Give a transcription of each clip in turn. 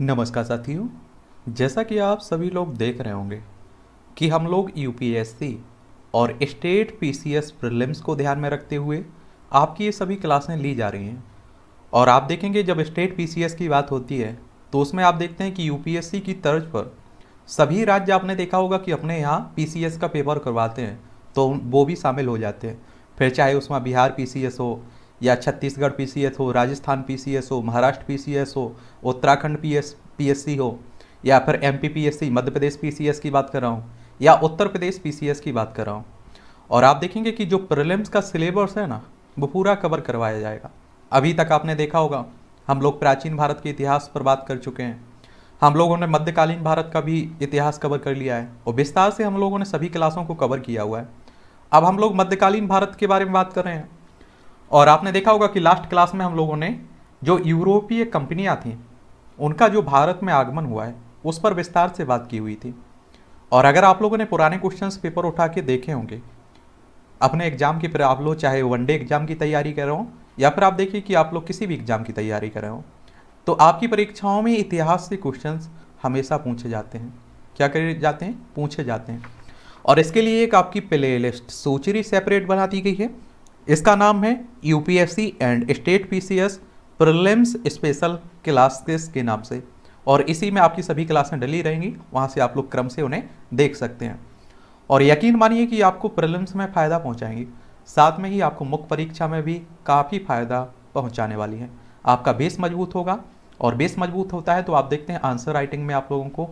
नमस्कार साथियों जैसा कि आप सभी लोग देख रहे होंगे कि हम लोग यूपीएससी और स्टेट पीसीएस प्रीलिम्स को ध्यान में रखते हुए आपकी ये सभी क्लासें ली जा रही हैं और आप देखेंगे जब स्टेट पीसीएस की बात होती है तो उसमें आप देखते हैं कि यूपीएससी की तर्ज पर सभी राज्य आपने देखा होगा कि अपने यहाँ पी का पेपर करवाते हैं तो वो भी शामिल हो जाते हैं फिर चाहे उसमें बिहार पी हो या छत्तीसगढ़ पी हो राजस्थान पी हो महाराष्ट्र पी हो उत्तराखंड पी एस हो या फिर एमपीपीएससी मध्य प्रदेश पी की बात कर रहा हूँ या उत्तर प्रदेश पी की बात कर रहा हूँ और आप देखेंगे कि जो प्रलिम्स का सिलेबस है ना वो पूरा कवर करवाया जाएगा अभी तक आपने देखा होगा हम लोग प्राचीन भारत के इतिहास पर बात कर चुके हैं हम लोगों ने मध्यकालीन भारत का भी इतिहास कवर कर लिया है और विस्तार से हम लोगों ने सभी क्लासों को कवर किया हुआ है अब हम लोग मध्यकालीन भारत के बारे में बात कर रहे हैं और आपने देखा होगा कि लास्ट क्लास में हम लोगों ने जो यूरोपीय कंपनियाँ थीं उनका जो भारत में आगमन हुआ है उस पर विस्तार से बात की हुई थी और अगर आप लोगों ने पुराने क्वेश्चंस पेपर उठा के देखे होंगे अपने एग्जाम की फिर आप लोग चाहे वनडे एग्जाम की तैयारी कर रहे हो या फिर आप देखिए कि आप लोग किसी भी एग्जाम की तैयारी कर रहे हो तो आपकी परीक्षाओं में इतिहास से क्वेश्चन हमेशा पूछे जाते हैं क्या करे जाते हैं पूछे जाते हैं और इसके लिए एक आपकी प्ले लिस्ट सूचरी सेपरेट बना दी गई है इसका नाम है UPSC and state PCS prelims special classes के नाम से और इसी में आपकी सभी क्लासें डली रहेंगी वहाँ से आप लोग क्रम से उन्हें देख सकते हैं और यकीन मानिए कि आपको प्रिलिम्स में फ़ायदा पहुँचाएंगी साथ में ही आपको मुख्य परीक्षा में भी काफ़ी फ़ायदा पहुँचाने वाली है आपका बेस मजबूत होगा और बेस मजबूत होता है तो आप देखते हैं आंसर राइटिंग में आप लोगों को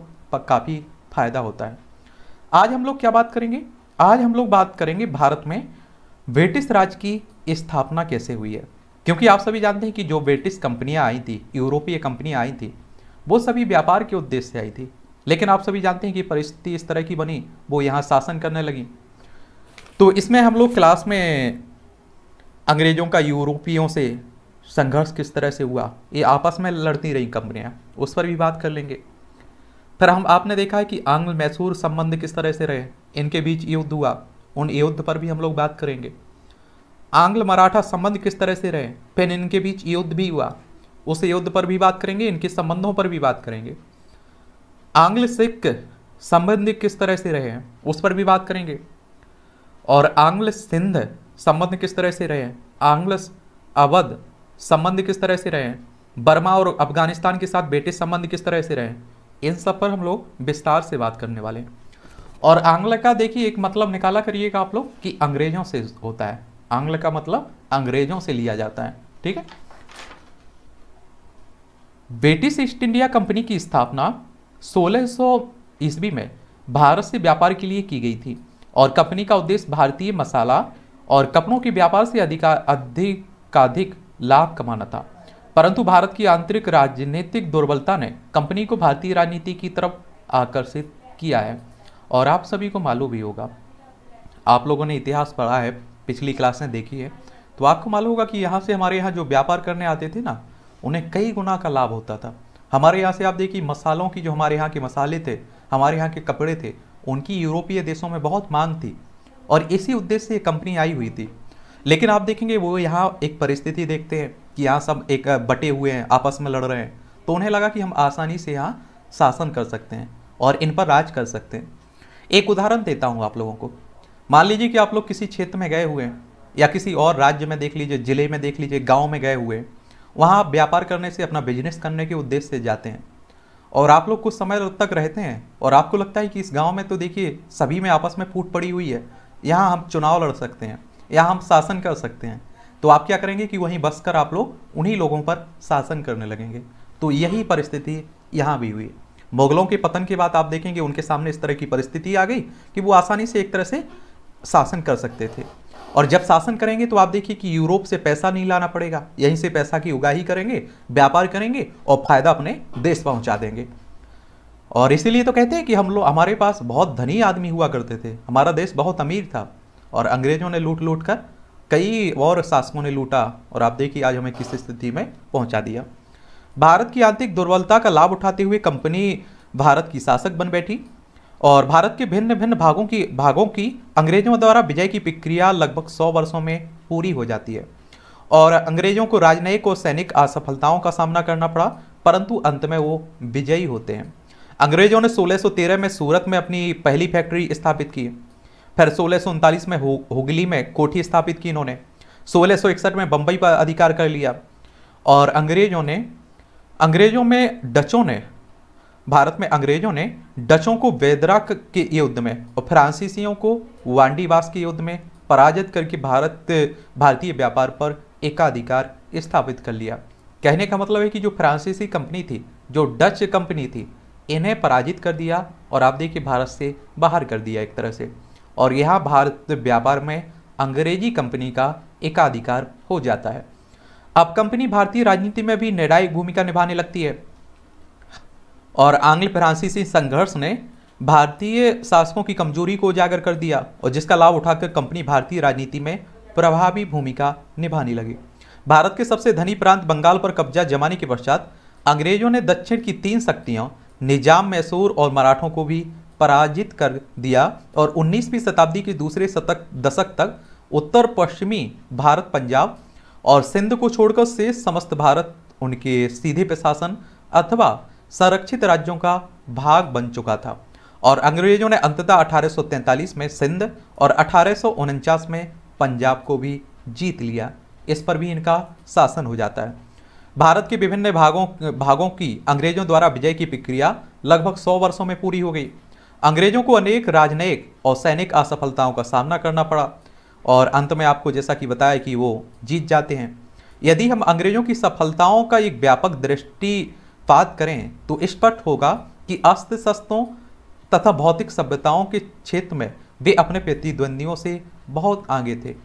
काफ़ी फ़ायदा होता है आज हम लोग क्या बात करेंगे आज हम लोग बात करेंगे भारत में ब्रिटिश राज की स्थापना कैसे हुई है क्योंकि आप सभी जानते हैं कि जो ब्रिटिश कंपनियाँ आई थी यूरोपीय कंपनियाँ आई थी वो सभी व्यापार के उद्देश्य से आई थी लेकिन आप सभी जानते हैं कि परिस्थिति इस तरह की बनी वो यहाँ शासन करने लगी तो इसमें हम लोग क्लास में अंग्रेज़ों का यूरोपियों से संघर्ष किस तरह से हुआ ये आपस में लड़ती रही कंपनियाँ उस पर भी बात कर लेंगे फिर हम आपने देखा है कि आंग्ल मैसूर संबंध किस तरह से रहे इनके बीच युद्ध हुआ उन युद्ध पर भी हम लोग बात करेंगे आंग्ल मराठा संबंध किस तरह से रहे फिर इनके बीच युद्ध भी हुआ उस युद्ध पर भी बात करेंगे इनके संबंधों पर भी बात करेंगे आंग्ल सिख संबंध किस तरह से रहे हैं उस पर भी बात करेंगे और आंग्ल सिंध संबंध किस तरह से रहे हैं आंग्ल अवध संबंध किस तरह से रहे हैं बर्मा और अफगानिस्तान के साथ ब्रिटिश संबंध किस तरह से रहे हैं इन सब पर हम लोग विस्तार से बात करने वाले हैं और आंग्ल का देखिए एक मतलब निकाला करिएगा आप लोग कि अंग्रेजों से होता है आंग्ल का मतलब अंग्रेजों से लिया जाता है ठीक है ब्रिटिश ईस्ट इंडिया कंपनी की स्थापना 1600 ईस्वी में भारत से व्यापार के लिए की गई थी और कंपनी का उद्देश्य भारतीय मसाला और कपड़ों के व्यापार से अधिका अधिकाधिक लाभ कमाना था परंतु भारत की आंतरिक राजनीतिक दुर्बलता ने कंपनी को भारतीय राजनीति की तरफ आकर्षित किया है और आप सभी को मालूम भी होगा आप लोगों ने इतिहास पढ़ा है पिछली क्लास में देखी है तो आपको मालूम होगा कि यहाँ से हमारे यहाँ जो व्यापार करने आते थे ना उन्हें कई गुना का लाभ होता था हमारे यहाँ से आप देखिए मसालों की जो हमारे यहाँ के मसाले थे हमारे यहाँ के कपड़े थे उनकी यूरोपीय देशों में बहुत मांग थी और इसी उद्देश्य से कंपनी आई हुई थी लेकिन आप देखेंगे वो यहाँ एक परिस्थिति देखते हैं कि यहाँ सब एक बटे हुए हैं आपस में लड़ रहे हैं तो उन्हें लगा कि हम आसानी से यहाँ शासन कर सकते हैं और इन पर राज कर सकते हैं एक उदाहरण देता हूँ आप लोगों को मान लीजिए कि आप लोग किसी क्षेत्र में गए हुए हैं या किसी और राज्य में देख लीजिए ज़िले में देख लीजिए गाँव में गए हुए वहाँ आप व्यापार करने से अपना बिजनेस करने के उद्देश्य से जाते हैं और आप लोग कुछ समय तक रहते हैं और आपको लगता है कि इस गांव में तो देखिए सभी में आपस में फूट पड़ी हुई है यहाँ हम चुनाव लड़ सकते हैं या हम शासन कर सकते हैं तो आप क्या करेंगे कि वहीं बस कर आप लोग उन्हीं लोगों पर शासन करने लगेंगे तो यही परिस्थिति यहाँ भी हुई मुगलों के पतन के बाद आप देखेंगे उनके सामने इस तरह की परिस्थिति आ गई कि वो आसानी से एक तरह से शासन कर सकते थे और जब शासन करेंगे तो आप देखिए कि यूरोप से पैसा नहीं लाना पड़ेगा यहीं से पैसा की उगाही करेंगे व्यापार करेंगे और फायदा अपने देश पहुंचा देंगे और इसीलिए तो कहते हैं कि हम लोग हमारे पास बहुत धनी आदमी हुआ करते थे हमारा देश बहुत अमीर था और अंग्रेजों ने लूट लूट कर कई और शासकों ने लूटा और आप देखिए आज हमें किस स्थिति में पहुँचा दिया भारत की आर्थिक दुर्बलता का लाभ उठाते हुए कंपनी भारत की शासक बन बैठी और भारत के भिन्न भिन्न भागों की भागों की अंग्रेजों द्वारा विजय की प्रक्रिया लगभग सौ वर्षों में पूरी हो जाती है और अंग्रेजों को राजनयिक और सैनिक असफलताओं का सामना करना पड़ा परंतु अंत में वो विजयी होते हैं अंग्रेजों ने 1613 में सूरत में अपनी पहली फैक्ट्री स्थापित की फिर सोलह में हुगली में कोठी स्थापित की इन्होंने सोलह में बम्बई पर अधिकार कर लिया और अंग्रेजों ने अंग्रेजों में डचों ने भारत में अंग्रेजों ने डचों को वेदरा के युद्ध में और फ्रांसीसियों को वांडीवास के युद्ध में पराजित करके भारत भारतीय व्यापार पर एकाधिकार स्थापित कर लिया कहने का मतलब है कि जो फ्रांसीसी कंपनी थी जो डच कंपनी थी इन्हें पराजित कर दिया और आप देखिए भारत से बाहर कर दिया एक तरह से और यहाँ भारत व्यापार में अंग्रेजी कंपनी का एकाधिकार हो जाता है अब कंपनी भारतीय राजनीति में भी निर्णायक भूमिका निभाने लगती है और आंग्ल फ्रांसीसी संघर्ष ने भारतीय शासकों की कमजोरी को उजागर कर दिया और जिसका लाभ उठाकर कंपनी भारतीय राजनीति में प्रभावी भूमिका निभाने लगी भारत के सबसे धनी प्रांत बंगाल पर कब्जा जमाने के पश्चात अंग्रेजों ने दक्षिण की तीन शक्तियों निजाम मैसूर और मराठों को भी पराजित कर दिया और 19वीं शताब्दी के दूसरे शतक दशक तक उत्तर पश्चिमी भारत पंजाब और सिंध को छोड़कर शेष समस्त भारत उनके सीधे प्रशासन अथवा संरक्षित राज्यों का भाग बन चुका था और अंग्रेजों ने अंततः अठारह में सिंध और अठारह में पंजाब को भी जीत लिया इस पर भी इनका शासन हो जाता है भारत के विभिन्न भागों भागों की अंग्रेजों द्वारा विजय की प्रक्रिया लगभग 100 वर्षों में पूरी हो गई अंग्रेजों को अनेक राजनयिक और सैनिक असफलताओं का सामना करना पड़ा और अंत में आपको जैसा कि बताया कि वो जीत जाते हैं यदि हम अंग्रेजों की सफलताओं का एक व्यापक दृष्टिपात करें तो स्पष्ट होगा कि अस्त्र शस्त्रों तथा भौतिक सभ्यताओं के क्षेत्र में वे अपने प्रतिद्वंदियों से बहुत आगे थे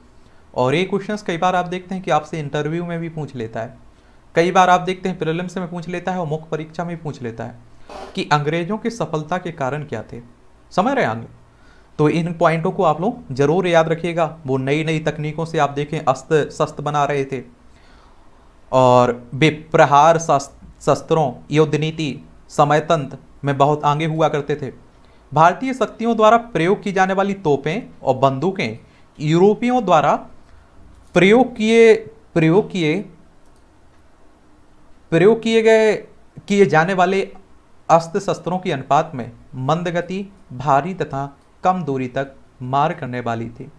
और ये क्वेश्चंस कई बार आप देखते हैं कि आपसे इंटरव्यू में भी पूछ लेता है कई बार आप देखते हैं प्रिलिम्स में पूछ लेता है और मुख्य परीक्षा में पूछ लेता है कि अंग्रेजों की सफलता के कारण क्या थे समझ रहे आगे तो इन पॉइंटों को आप लोग जरूर याद रखिएगा वो नई नई तकनीकों से आप देखें अस्त शस्त्र बना रहे थे और बेप्रहार शस्त्रों युद्ध नीति समय तंत्र में बहुत आगे हुआ करते थे भारतीय शक्तियों द्वारा प्रयोग की जाने वाली तोपें और बंदूकें यूरोपियों द्वारा प्रयोग किए प्रयोग किए प्रयोग किए गए किए जाने वाले अस्त्र शस्त्रों के अनुपात में मंद गति भारी तथा कम दूरी तक मार करने वाली थी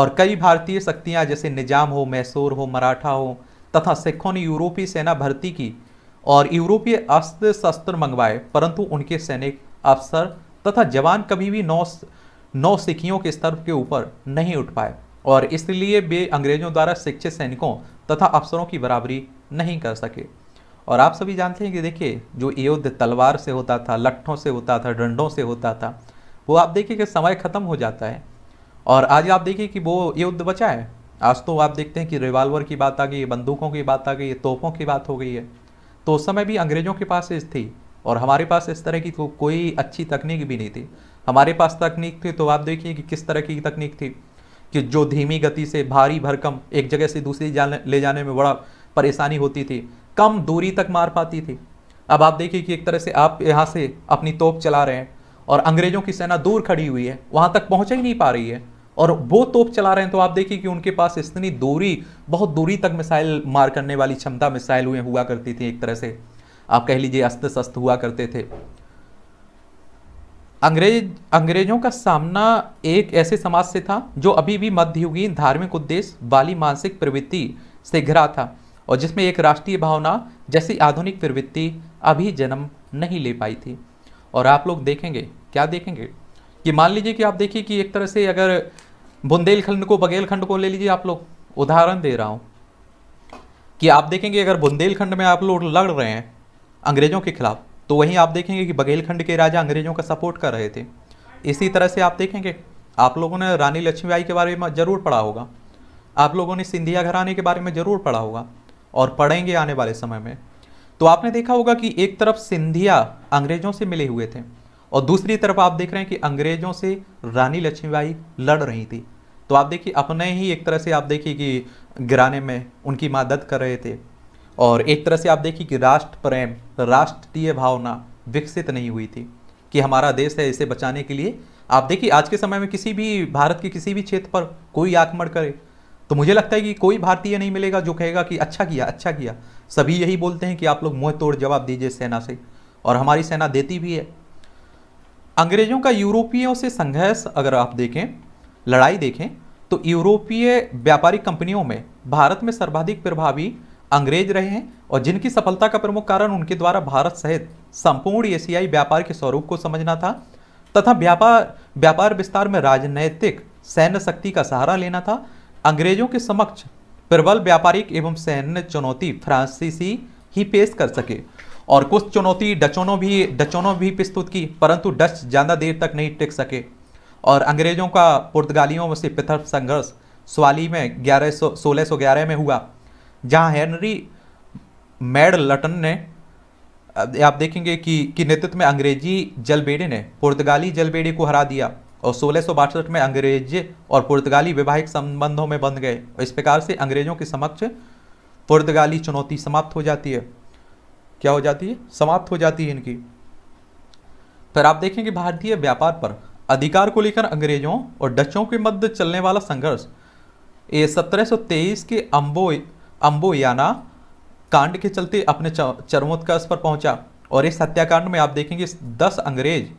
और कई भारतीय शक्तियां जैसे निजाम हो मैसूर हो मराठा हो तथा सिखों ने यूरोपीय सेना भर्ती की और यूरोपीय अस्त्र शस्त्र मंगवाए परंतु उनके सैनिक अफसर तथा जवान कभी भी नौ नौ सिखियों के स्तर के ऊपर नहीं उठ पाए और इसलिए वे अंग्रेजों द्वारा शिक्षित सैनिकों तथा अफसरों की बराबरी नहीं कर सके और आप सभी जानते हैं कि देखिए जो युद्ध तलवार से होता था लट्ठों से होता था डंडों से होता था वो आप देखिए कि समय ख़त्म हो जाता है और आज आप देखिए कि वो युद्ध बचा है आज तो आप देखते हैं कि रिवाल्वर की बात आ गई बंदूकों की बात आ गई तोपों की बात हो गई है तो उस समय भी अंग्रेज़ों के पास थी और हमारे पास इस तरह की को, कोई अच्छी तकनीक भी नहीं थी हमारे पास तकनीक थी तो आप देखिए कि किस तरह की तकनीक थी कि जो धीमी गति से भारी भरकम एक जगह से दूसरी जाने ले जाने में बड़ा परेशानी होती थी कम दूरी तक मार पाती थी अब आप देखिए कि एक तरह से आप यहाँ से अपनी तोप चला रहे हैं और अंग्रेजों की सेना दूर खड़ी हुई है वहां तक पहुंच ही नहीं पा रही है और वो तोप चला रहे हैं तो आप देखिए कि उनके पास इतनी दूरी बहुत दूरी तक मिसाइल मार करने वाली क्षमता मिसाइल हुए हुआ करती थी एक तरह से आप कह लीजिए अस्त शस्त हुआ करते थे अंग्रेज अंग्रेजों का सामना एक ऐसे समाज से था जो अभी भी मध्ययुगीन धार्मिक उद्देश्य वाली मानसिक प्रवृत्ति से घिरा था और जिसमें एक राष्ट्रीय भावना जैसी आधुनिक प्रवृत्ति अभी जन्म नहीं ले पाई थी और आप लोग देखेंगे क्या देखेंगे कि मान लीजिए कि आप देखिए कि एक तरह से अगर बुंदेलखंड को बघेलखंड को ले लीजिए आप लोग उदाहरण दे रहा हूँ कि आप देखेंगे अगर बुंदेलखंड में आप लोग लड़ रहे हैं अंग्रेज़ों के खिलाफ तो वहीं आप देखेंगे कि बघेलखंड के राजा अंग्रेज़ों का सपोर्ट कर रहे थे इसी तरह से आप देखेंगे आप लोगों ने रानी लक्ष्मीबाई के बारे में ज़रूर पढ़ा होगा आप लोगों ने सिंधिया घराने के बारे में ज़रूर पढ़ा होगा और पढ़ेंगे आने वाले समय में तो आपने देखा होगा कि एक तरफ सिंधिया अंग्रेजों से मिले हुए थे और दूसरी तरफ आप देख रहे हैं कि अंग्रेजों से रानी लक्ष्मीबाई लड़ रही थी तो आप देखिए अपने ही एक तरह से आप देखिए कि गिराने में उनकी मदद कर रहे थे और एक तरह से आप देखिए कि राष्ट्र प्रेम राष्ट्रीय भावना विकसित नहीं हुई थी कि हमारा देश है इसे बचाने के लिए आप देखिए आज के समय में किसी भी भारत के किसी भी क्षेत्र पर कोई आक्रमण करे तो मुझे लगता है कि कोई भारतीय नहीं मिलेगा जो कहेगा कि अच्छा किया अच्छा किया सभी यही बोलते हैं कि आप लोग मुँह तोड़ जवाब दीजिए सेना से और हमारी सेना देती भी है अंग्रेजों का यूरोपियों से संघर्ष अगर आप देखें लड़ाई देखें तो यूरोपीय व्यापारिक कंपनियों में भारत में सर्वाधिक प्रभावी अंग्रेज रहे हैं और जिनकी सफलता का प्रमुख कारण उनके द्वारा भारत सहित संपूर्ण एशियाई व्यापार के स्वरूप को समझना था तथा व्यापार व्यापार विस्तार में राजनैतिक सैन्य शक्ति का सहारा लेना था अंग्रेजों के समक्ष प्रबल व्यापारिक एवं सैन्य चुनौती फ्रांसीसी ही पेश कर सके और कुछ चुनौती डचोनों भी डचोनों भी प्रस्तुत की परंतु डच ज़्यादा देर तक नहीं टिक सके और अंग्रेज़ों का पुर्तगालियों से पृथक संघर्ष स्वाली में ग्यारह सौ सोलह सौ ग्यारह में हुआ जहां हेनरी मैडलटन ने आप देखेंगे कि, कि नेतृत्व में अंग्रेजी जलबेड़े ने पुर्तगाली जलबेड़े को हरा दिया और सोलह में अंग्रेज और पुर्तगाली वैवाहिक संबंधों में बन गए और इस प्रकार से अंग्रेजों के समक्ष पुर्तगाली चुनौती समाप्त हो जाती है क्या हो जाती है समाप्त हो जाती है इनकी फिर आप देखेंगे भारतीय व्यापार पर अधिकार को लेकर अंग्रेजों और डचों के मध्य चलने वाला संघर्ष ये 1723 के अम्बो अम्बोयाना कांड के चलते अपने चरमोत्कर्ष पर पहुंचा और इस हत्याकांड में आप देखेंगे 10 अंग्रेज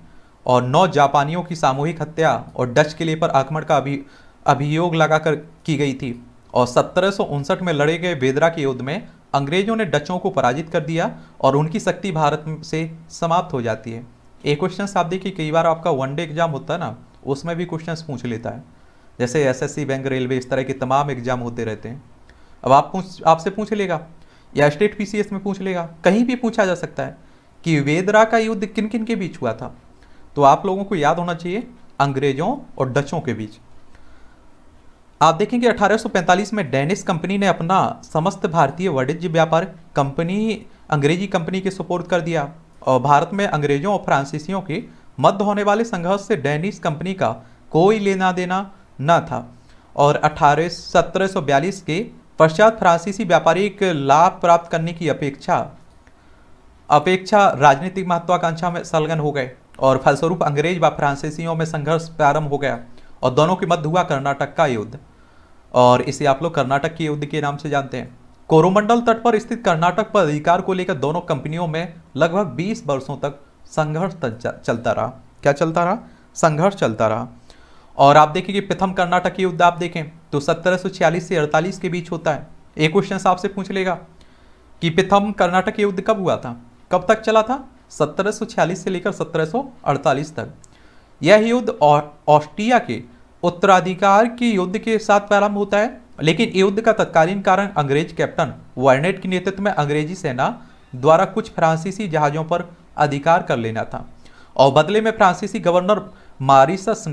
और नौ जापानियों की सामूहिक हत्या और डच किले पर आक्रमण का अभि अभियोग लगाकर की गई थी और सत्रह में लड़े गए बेदरा के युद्ध में अंग्रेजों ने डचों को पराजित कर दिया और उनकी शक्ति भारत से समाप्त हो जाती है एक क्वेश्चन आप देखिए कई बार आपका वन डे एग्जाम होता है ना उसमें भी क्वेश्चन पूछ लेता है जैसे एसएससी बैंक रेलवे इस तरह के तमाम एग्जाम होते रहते हैं अब आप पूछ आपसे पूछ लेगा या स्टेट पीसीएस में पूछ लेगा कहीं भी पूछा जा सकता है कि वेदरा का युद्ध किन किन के बीच हुआ था तो आप लोगों को याद होना चाहिए अंग्रेजों और डचों के बीच आप देखेंगे 1845 में डेनिश कंपनी ने अपना समस्त भारतीय वाणिज्य व्यापार कंपनी अंग्रेजी कंपनी के सपोर्ट कर दिया और भारत में अंग्रेजों और फ्रांसीसियों के मध्य होने वाले संघर्ष से डेनिश कंपनी का कोई लेना देना न था और अठारह सत्रह के पश्चात फ्रांसीसी व्यापारिक लाभ प्राप्त करने की अपेक्षा अपेक्षा राजनीतिक महत्वाकांक्षा में संलग्न हो गए और फलस्वरूप अंग्रेज व फ्रांसीसियों में संघर्ष प्रारंभ हो गया और दोनों के मध्य हुआ कर्नाटक का युद्ध और इसे आप लोग कर्नाटक के युद्ध के नाम से जानते हैं कोरोमंडल तट पर स्थित कर्नाटक पर अधिकार को लेकर दोनों कंपनियों में लगभग 20 वर्षों तक संघर्ष चलता रहा क्या चलता रहा संघर्ष चलता रहा और आप कि प्रथम कर्नाटक युद्ध आप देखें तो 1746 से 48 के बीच होता है एक क्वेश्चन आपसे पूछ लेगा कि प्रथम कर्नाटक युद्ध कब हुआ था कब तक चला था 1746 से लेकर 1748 तक यह युद्ध ऑस्ट्रिया के उत्तराधिकार के युद्ध के साथ प्रारंभ होता है लेकिन युद्ध का तत्कालीन कारण अंग्रेज कैप्टन वर्नेट के नेतृत्व में अंग्रेजी सेना द्वारा कुछ फ्रांसीसी जहाज़ों पर अधिकार कर लेना था और बदले में फ्रांसीसी गवर्नर मारिसस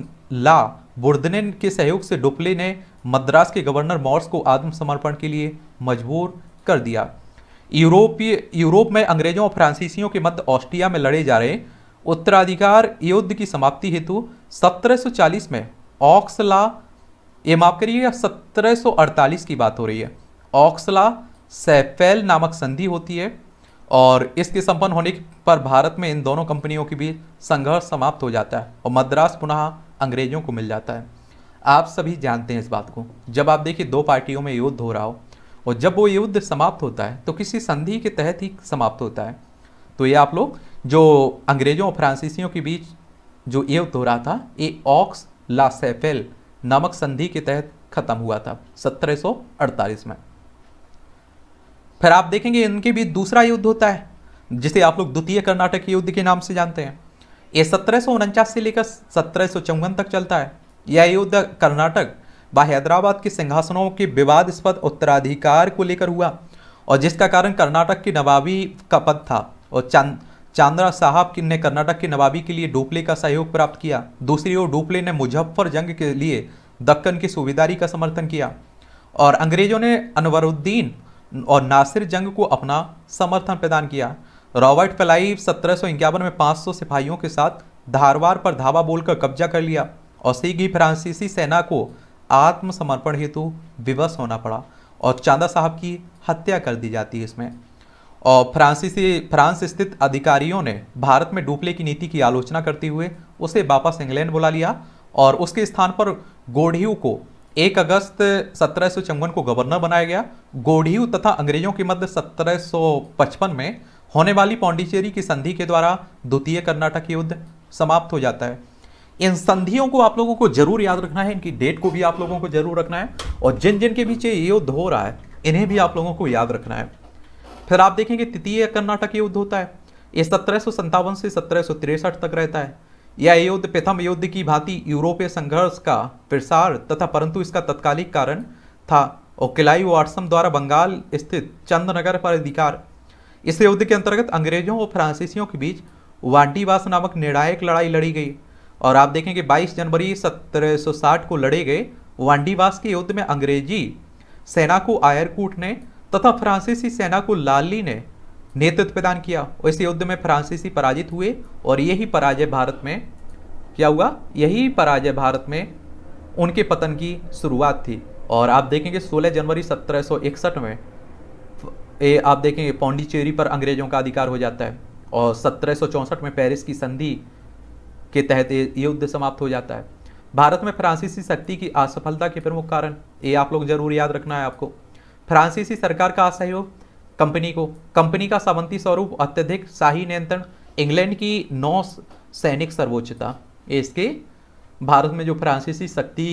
ला बुर्दने के सहयोग से डुपले ने मद्रास के गवर्नर मॉर्स को आत्मसमर्पण के लिए मजबूर कर दिया यूरोपीय यूरोप में अंग्रेजों और फ्रांसीसियों के मध्य ऑस्ट्रिया में लड़े जा रहे उत्तराधिकार युद्ध की समाप्ति हेतु 1740 में ऑक्सला ये माफ सौ 1748 की बात हो रही है ऑक्सला सैफेल नामक संधि होती है और इसके संपन्न होने पर भारत में इन दोनों कंपनियों के बीच संघर्ष समाप्त हो जाता है और मद्रास पुनः अंग्रेजों को मिल जाता है आप सभी जानते हैं इस बात को जब आप देखिए दो पार्टियों में युद्ध हो रहा हो और जब वो युद्ध समाप्त होता है तो किसी संधि के तहत ही समाप्त होता है तो ये आप लोग जो अंग्रेजों और फ्रांसीसियों के बीच जो युद्ध हो रहा था ये ऑक्स लासेफेल नामक संधि के तहत खत्म हुआ था 1748 में फिर आप देखेंगे इनके बीच दूसरा युद्ध होता है जिसे आप लोग द्वितीय कर्नाटक युद्ध के नाम से जानते हैं ये सत्रह से लेकर सत्रह तक चलता है यह युद्ध कर्नाटक व हैदराबाद के सिंहासनों के विवादस्पद उत्तराधिकार को लेकर हुआ और जिसका कारण कर्नाटक की नवाबी का पद था और चंद चांद्रा साहब ने कर्नाटक की नवाबी के लिए डोपले का सहयोग प्राप्त किया दूसरी ओर डोपले ने मुजफ्फर जंग के लिए दक्कन की सूबेदारी का समर्थन किया और अंग्रेजों ने अनवरुद्दीन और नासिर जंग को अपना समर्थन प्रदान किया रॉबर्ट फलाई सत्रह में 500 सिपाहियों के साथ धारवार पर धावा बोलकर कब्जा कर लिया और सीघी फ्रांसीसी सेना को आत्मसमर्पण हेतु विवश होना पड़ा और चांदा साहब की हत्या कर दी जाती है इसमें और फ्रांसीसी फ्रांस स्थित अधिकारियों ने भारत में डुप्ले की नीति की आलोचना करते हुए उसे वापस इंग्लैंड बुला लिया और उसके स्थान पर गोढ़ियों को 1 अगस्त सत्रह को गवर्नर बनाया गया गोढ़ियों तथा अंग्रेजों के मध्य 1755 में होने वाली पौंडीचेरी की संधि के द्वारा द्वितीय कर्नाटक युद्ध समाप्त हो जाता है इन संधियों को आप लोगों को जरूर याद रखना है इनकी डेट को भी आप लोगों को जरूर रखना है और जिन जिन के बीच ये युद्ध हो रहा है इन्हें भी आप लोगों को याद रखना है फिर आप देखेंगे तृतीय कर्नाटक युद्ध होता है ये सत्रह से सत्रह तक रहता है यह युद्ध प्रथम युद्ध की भांति यूरोपीय संघर्ष का प्रसार तथा परंतु इसका तत्कालिक कारण था और किलाई वाटसम द्वारा बंगाल स्थित चंद्रनगर पर अधिकार इस युद्ध के अंतर्गत अंग्रेजों और फ्रांसीसियों के बीच वांटीवास नामक निर्णायक लड़ाई लड़ी गई और आप देखें कि 22 जनवरी 1760 को लड़े गए वांडीवास के युद्ध में अंग्रेजी सेना को आयरकूट ने तथा फ्रांसीसी सेना को लाली ने नेतृत्व प्रदान किया इस युद्ध में फ्रांसीसी पराजित हुए और यही पराजय भारत में क्या हुआ यही पराजय भारत में उनके पतन की शुरुआत थी और आप देखेंगे 16 जनवरी 1761 में ए आप देखेंगे पौंडीचेरी पर अंग्रेजों का अधिकार हो जाता है और सत्रह में पेरिस की संधि के तहत ये युद्ध समाप्त हो जाता है भारत में फ्रांसीसी शक्ति की असफलता के प्रमुख कारण ये आप लोग जरूर याद रखना है आपको फ्रांसीसी सरकार का असहयोग कंपनी को कंपनी का सामंती स्वरूप अत्यधिक शाही नियंत्रण इंग्लैंड की नौ सैनिक सर्वोच्चता इसके भारत में जो फ्रांसीसी शक्ति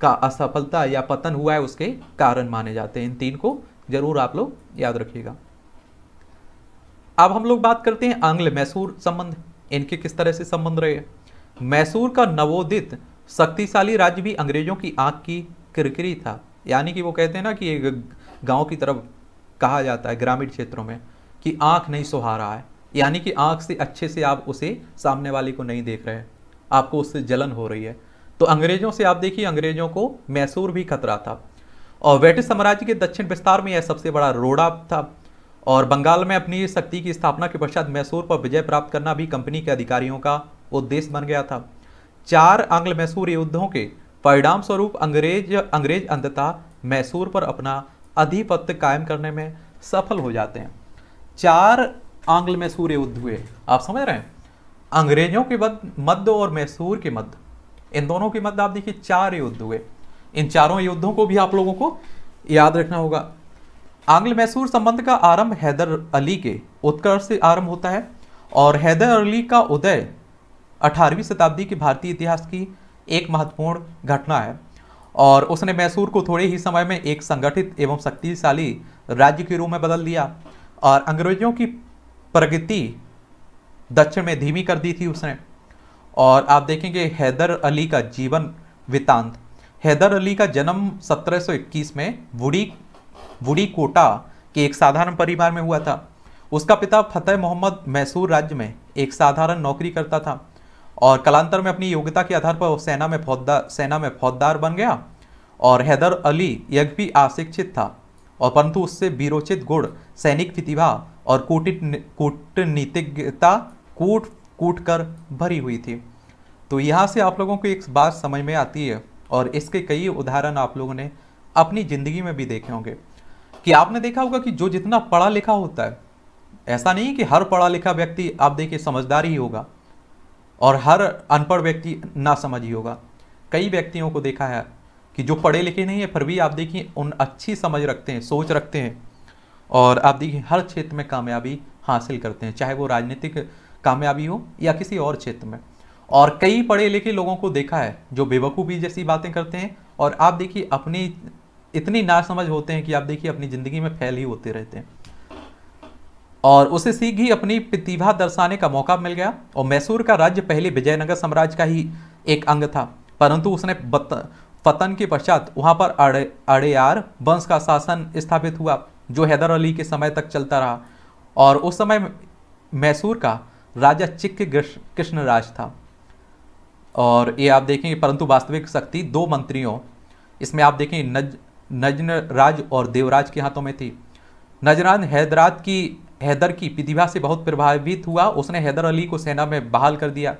का असफलता या पतन हुआ है उसके कारण माने जाते हैं इन तीन को जरूर आप लोग याद रखिएगा अब हम लोग बात करते हैं आंग्ल मैसूर संबंध इनके किस तरह से संबंध रहे मैसूर का नवोदित शक्तिशाली राज्य भी अंग्रेजों की आंख की किरकिरी था यानी कि वो कहते हैं ना कि गांव की तरफ कहा जाता है ग्रामीण क्षेत्रों में कि आंख नहीं सुहा रहा है यानी कि आंख से अच्छे से आप उसे सामने वाले को नहीं देख रहे आपको उससे जलन हो रही है तो अंग्रेजों से आप देखिए अंग्रेजों को मैसूर भी खतरा था और ब्रिटिश साम्राज्य के दक्षिण विस्तार में यह सबसे बड़ा रोड़ा था और बंगाल में अपनी शक्ति की स्थापना के पश्चात मैसूर पर विजय प्राप्त करना भी कंपनी के अधिकारियों का उद्देश्य बन गया था चार आंग्ल मैसूर युद्धों के परिणाम स्वरूप अंग्रेज अंग्रेज अंततः मैसूर पर अपना अधिपत्य कायम करने में सफल हो जाते हैं चार आंग्ल मैसूर युद्ध हुए आप समझ रहे हैं अंग्रेजों के मध्य और मैसूर के मध्य इन दोनों के मध्य आप देखिए चार युद्ध हुए इन चारों युद्धों को भी आप लोगों को याद रखना होगा आंग्ल मैसूर संबंध का आरंभ हैदर अली के उत्कर्ष से आरंभ होता है और हैदर अली का उदय अठारहवीं शताब्दी के भारतीय इतिहास की एक महत्वपूर्ण घटना है और उसने मैसूर को थोड़े ही समय में एक संगठित एवं शक्तिशाली राज्य के रूप में बदल दिया और अंग्रेजों की प्रगति दक्षिण में धीमी कर दी थी उसने और आप देखेंगे हैदर अली का जीवन वृतांत हैदर अली का जन्म 1721 में वुडी वुडी कोटा के एक साधारण परिवार में हुआ था उसका पिता फतेह मोहम्मद मैसूर राज्य में एक साधारण नौकरी करता था और कलांतर में अपनी योग्यता के आधार पर वो सेना में फौजदार सेना में फौजदार बन गया और हैदर अली यज्ञ भी अशिक्षित था और परंतु उससे बीरोचित गुण सैनिक प्रतिभा और कूटित कूटनीतिज्ञता कूट कूट कर भरी हुई थी तो यहाँ से आप लोगों को एक बात समझ में आती है और इसके कई उदाहरण आप लोगों ने अपनी ज़िंदगी में भी देखे होंगे कि आपने देखा होगा कि जो जितना पढ़ा लिखा होता है ऐसा नहीं कि हर पढ़ा लिखा व्यक्ति आप देखिए समझदार ही होगा और हर अनपढ़ व्यक्ति ना समझ ही होगा कई व्यक्तियों को देखा है कि जो पढ़े लिखे नहीं है फिर भी आप देखिए उन अच्छी समझ रखते हैं सोच रखते हैं और आप देखिए हर क्षेत्र में कामयाबी हासिल करते हैं चाहे वो राजनीतिक कामयाबी हो या किसी और क्षेत्र में और कई पढ़े लिखे लोगों को देखा है जो बेवकूफ़ी जैसी बातें करते हैं और आप देखिए अपनी इतनी नासमझ होते हैं कि आप देखिए अपनी ज़िंदगी में फैल ही होते रहते हैं और उसे शीघ्र ही अपनी प्रतिभा दर्शाने का मौका मिल गया और मैसूर का राज्य पहले विजयनगर साम्राज्य का ही एक अंग था परंतु उसने पतन के पश्चात वहाँ पर अड़े अड़ेयार वंश का शासन स्थापित हुआ जो हैदर अली के समय तक चलता रहा और उस समय मैसूर का राजा चिक्क कृष्णराज था और ये आप देखेंगे परंतु वास्तविक शक्ति दो मंत्रियों इसमें आप देखेंगे नज नजनराज और देवराज के हाथों में थी नजराज हैदराबाद की हैदर की प्रतिभा से बहुत प्रभावित हुआ उसने हैदर अली को सेना में बहाल कर दिया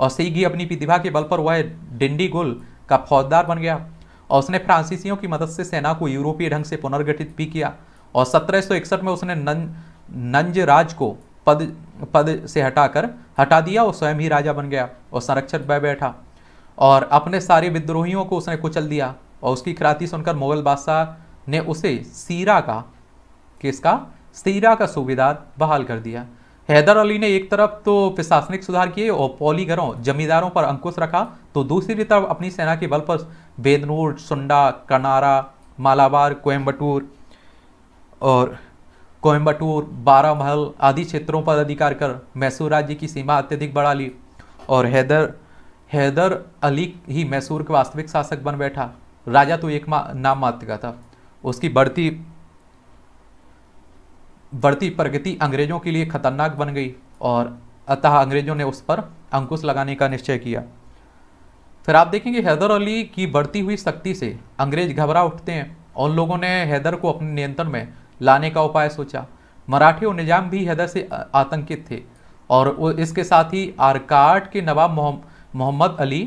और सीगी अपनी प्रतिभा के बल पर वह डिंडी गोल का फौजदार बन गया और उसने फ्रांसीसियों की मदद से सेना को यूरोपीय ढंग से पुनर्गठित भी किया और सत्रह में उसने नं, नंजराज को पद पद से हटाकर हटा दिया और स्वयं ही राजा बन गया और संरक्षक बह बैठा और अपने सारे विद्रोहियों को उसने कुचल दिया और उसकी क्रांति सुनकर मुगल बादशाह ने उसे सीरा का किसका सीरा का सूबेदार बहाल कर दिया हैदर अली ने एक तरफ तो प्रशासनिक सुधार किए और पौलीगरों जमींदारों पर अंकुश रखा तो दूसरी तरफ अपनी सेना के बल पर बेदनूर सुंडा कनारा मालाबार कोयम्बटूर और कोयम्बटूर बारामहल आदि क्षेत्रों पर अधिकार कर मैसूर राज्य की सीमा अत्यधिक बढ़ा ली और हैदर हैदर अली ही मैसूर का वास्तविक शासक बन बैठा राजा तो एक नाम मात्र का था उसकी बढ़ती बढ़ती प्रगति अंग्रेज़ों के लिए खतरनाक बन गई और अतः अंग्रेज़ों ने उस पर अंकुश लगाने का निश्चय किया फिर आप देखेंगे हैदर अली की बढ़ती हुई शक्ति से अंग्रेज घबरा उठते हैं और लोगों ने हैदर को अपने नियंत्रण में लाने का उपाय सोचा मराठे और निजाम भी हैदर से आतंकित थे और इसके साथ ही आरकाट के नवाब मोहम्मद अली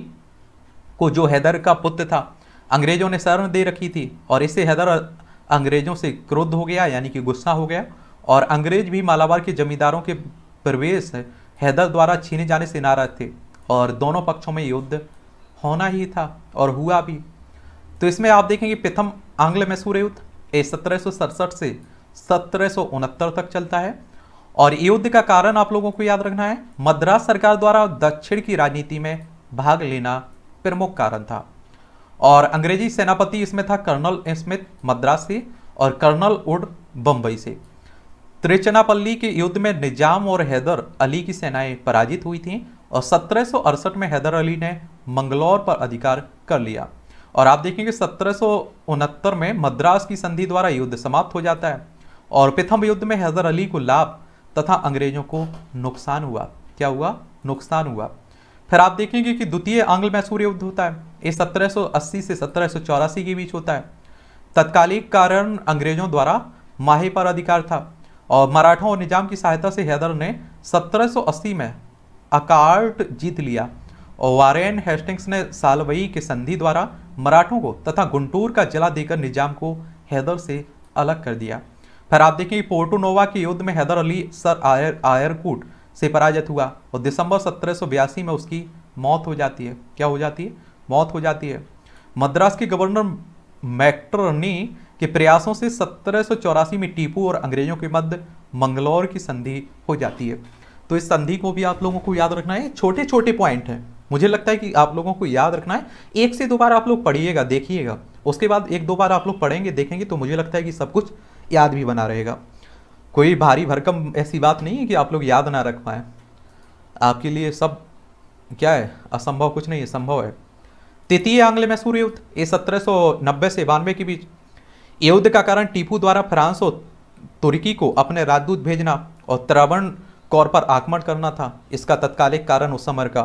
को जो हैदर का पुत्र था अंग्रेज़ों ने शरण दे रखी थी और इससे हैदर अंग्रेज़ों से क्रोध हो गया यानी कि गुस्सा हो गया और अंग्रेज भी मालाबार के जमींदारों के प्रवेश हैदर द्वारा छीने जाने से नाराज थे और दोनों पक्षों में युद्ध होना ही था और हुआ भी तो इसमें आप देखेंगे प्रथम आंग्ल मैसूर युद्ध ये सत्रह से सत्रह तक चलता है और युद्ध का कारण आप लोगों को याद रखना है मद्रास सरकार द्वारा दक्षिण की राजनीति में भाग लेना प्रमुख कारण था और अंग्रेजी सेनापति इसमें था कर्नल स्मिथ मद्रास से और कर्नल उड बम्बई से त्रिचनापल्ली के युद्ध में निजाम और हैदर अली की सेनाएं पराजित हुई थीं और सत्रह में हैदर अली ने मंगलौर पर अधिकार कर लिया और आप देखेंगे सत्रह में मद्रास की संधि द्वारा युद्ध समाप्त हो जाता है और प्रथम युद्ध में हैदर अली को लाभ तथा अंग्रेजों को नुकसान हुआ क्या हुआ नुकसान हुआ फिर आप देखेंगे कि द्वितीय आंग्ल मैसूर युद्ध होता है ये 1780 से सत्रह के बीच होता है तत्कालिक कारण अंग्रेजों द्वारा माहे पर अधिकार था और मराठों और निजाम की सहायता से हैदर ने 1780 में अकार्ट जीत लिया और वारेन हेस्टिंग्स ने सालवई के संधि द्वारा मराठों को तथा गुंटूर का जिला देकर निजाम को हैदर से अलग कर दिया फिर आप देखिए पोर्टोनोवा के युद्ध में Hyder Ali sir Eyre Eyre Coote से पराजित हुआ और दिसंबर सत्रह में उसकी मौत हो जाती है क्या हो जाती है मौत हो जाती है मद्रास के गवर्नर ने कि प्रयासों से सत्रह में टीपू और अंग्रेजों के मध्य मंगलौर की संधि हो जाती है तो इस संधि को भी आप लोगों को याद रखना है छोटे छोटे पॉइंट हैं मुझे लगता है कि आप लोगों को याद रखना है एक से दो बार आप लोग पढ़िएगा देखिएगा उसके बाद एक दो बार आप लोग पढ़ेंगे देखेंगे तो मुझे लगता है कि सब कुछ याद भी बना रहेगा कोई भारी भरकम ऐसी बात नहीं है कि आप लोग याद ना रख पाए आपके लिए सब क्या है असंभव कुछ नहीं है संभव है तृतीय आंग्ल मैसूर युद्ध ये सत्रह से बानवे के बीच युद्ध का कारण टीपू द्वारा फ्रांस और तुर्की को अपने राजदूत भेजना और त्रवण कौर पर आक्रमण करना था इसका तत्कालिक कारण उस समय का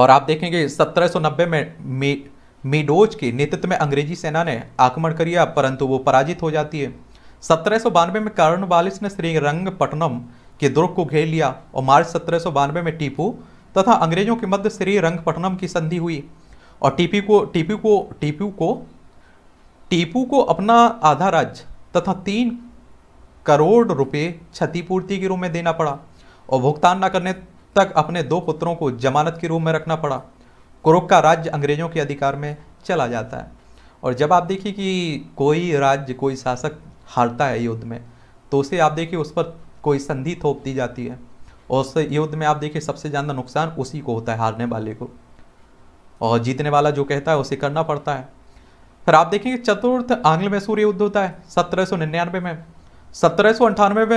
और आप देखेंगे 1790 में मीडोज के नेतृत्व में अंग्रेजी सेना ने आक्रमण किया परंतु वो पराजित हो जाती है सत्रह में कर्ण कर्णवालिस ने श्रीरंगपट्टनम के दुर्ग को घेर लिया और मार्च सत्रह में टीपू तथा अंग्रेजों के मध्य श्रीरंगपट्टनम की संधि हुई और टीपी को टीपी को टीपू को टीपू को अपना आधा राज्य तथा तीन करोड़ रुपए क्षतिपूर्ति के रूप में देना पड़ा और भुगतान न करने तक अपने दो पुत्रों को जमानत के रूप में रखना पड़ा कुरुक का राज्य अंग्रेजों के अधिकार में चला जाता है और जब आप देखिए कि कोई राज्य कोई शासक हारता है युद्ध में तो उसे आप देखिए उस पर कोई संधि थोप दी जाती है और उस युद्ध में आप देखिए सबसे ज़्यादा नुकसान उसी को होता है हारने वाले को और जीतने वाला जो कहता है उसे करना पड़ता है फिर आप देखेंगे चतुर्थ आंग्ल मैसूर युद्ध होता है सत्रह में सत्रह में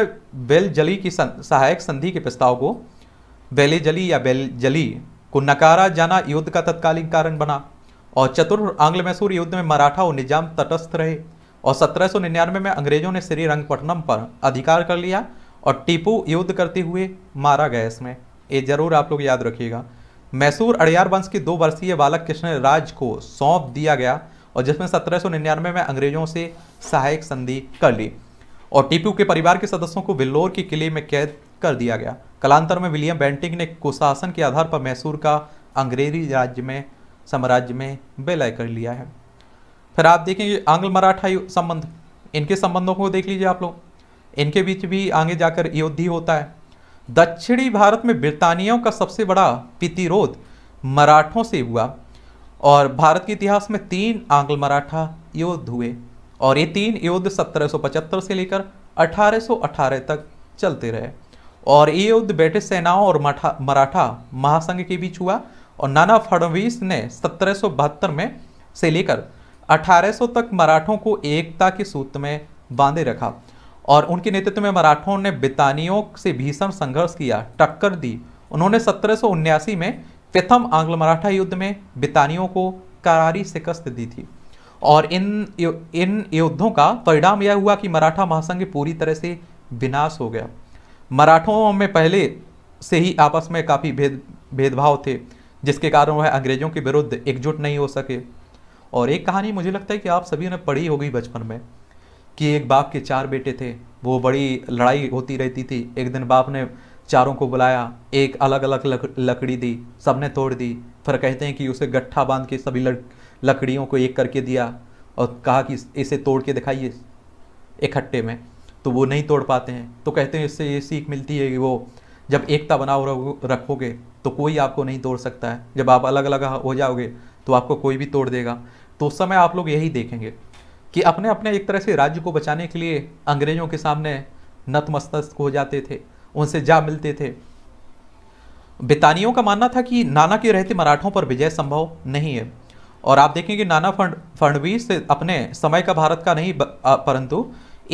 बेल जली की सहायक संधि के प्रस्ताव को बेले जली या बेल जली को नकारा जाना युद्ध का तत्कालीन कारण बना और चतुर्थ आंग्ल मैसूर युद्ध में मराठा और निजाम तटस्थ रहे और निन्यानवे में अंग्रेजों ने श्रीरंगपट्टनम पर अधिकार कर लिया और टीपू युद्ध करते हुए मारा गया इसमें ये जरूर आप लोग याद रखिएगा मैसूर अड़ियार वंश के दो वर्षीय बालक कृष्ण राज को सौंप दिया गया और जिसमें सत्रह में, अंग्रेजों से सहायक संधि कर ली और टीपू के परिवार के सदस्यों को विल्लोर के किले में कैद कर दिया गया कलांतर में विलियम बेंटिंग ने कुशासन के आधार पर मैसूर का अंग्रेजी राज्य में साम्राज्य में विलय कर लिया है फिर आप देखेंगे आंग्ल मराठा संबंध इनके संबंधों को देख लीजिए आप लोग इनके बीच भी आगे जाकर युद्धि होता है दक्षिणी भारत में ब्रितानियों का सबसे बड़ा प्रतिरोध मराठों से हुआ और भारत के इतिहास में तीन आंग्ल मराठा युद्ध हुए और ये तीन युद्ध 1775 से लेकर 1818 तक चलते रहे और ये युद्ध ब्रिटिश सेनाओं और मराठा महासंघ के बीच हुआ और नाना फडणवीस ने सत्रह में से लेकर 1800 तक मराठों को एकता के सूत्र में बांधे रखा और उनके नेतृत्व में मराठों ने बितानियों से भीषण संघर्ष किया टक्कर दी उन्होंने सत्रह में प्रथम आंग्ल मराठा युद्ध में बितानियों को करारी शिकस्त दी थी और इन इन युद्धों का परिणाम यह हुआ कि मराठा महासंघ पूरी तरह से विनाश हो गया मराठों में पहले से ही आपस में काफ़ी भेद भेदभाव थे जिसके कारण वह अंग्रेजों के विरुद्ध एकजुट नहीं हो सके और एक कहानी मुझे लगता है कि आप सभी ने पढ़ी होगी बचपन में कि एक बाप के चार बेटे थे वो बड़ी लड़ाई होती रहती थी एक दिन बाप ने चारों को बुलाया एक अलग अलग लक, लकड़ी दी सबने तोड़ दी फिर कहते हैं कि उसे गट्ठा बांध के सभी लक, लकड़ियों को एक करके दिया और कहा कि इसे तोड़ के दिखाइए इकट्ठे में तो वो नहीं तोड़ पाते हैं तो कहते हैं इससे ये सीख मिलती है कि वो जब एकता बनाओ रखोगे तो कोई आपको नहीं तोड़ सकता है जब आप अलग अलग हो जाओगे तो आपको कोई भी तोड़ देगा तो उस समय आप लोग यही देखेंगे कि अपने अपने एक तरह से राज्य को बचाने के लिए अंग्रेज़ों के सामने नतमस्तक हो जाते थे उनसे जा मिलते थे बितानियों का मानना था कि नाना के रहते मराठों पर विजय संभव नहीं है और आप देखेंगे नाना फंड फडवीस अपने समय का भारत का नहीं परंतु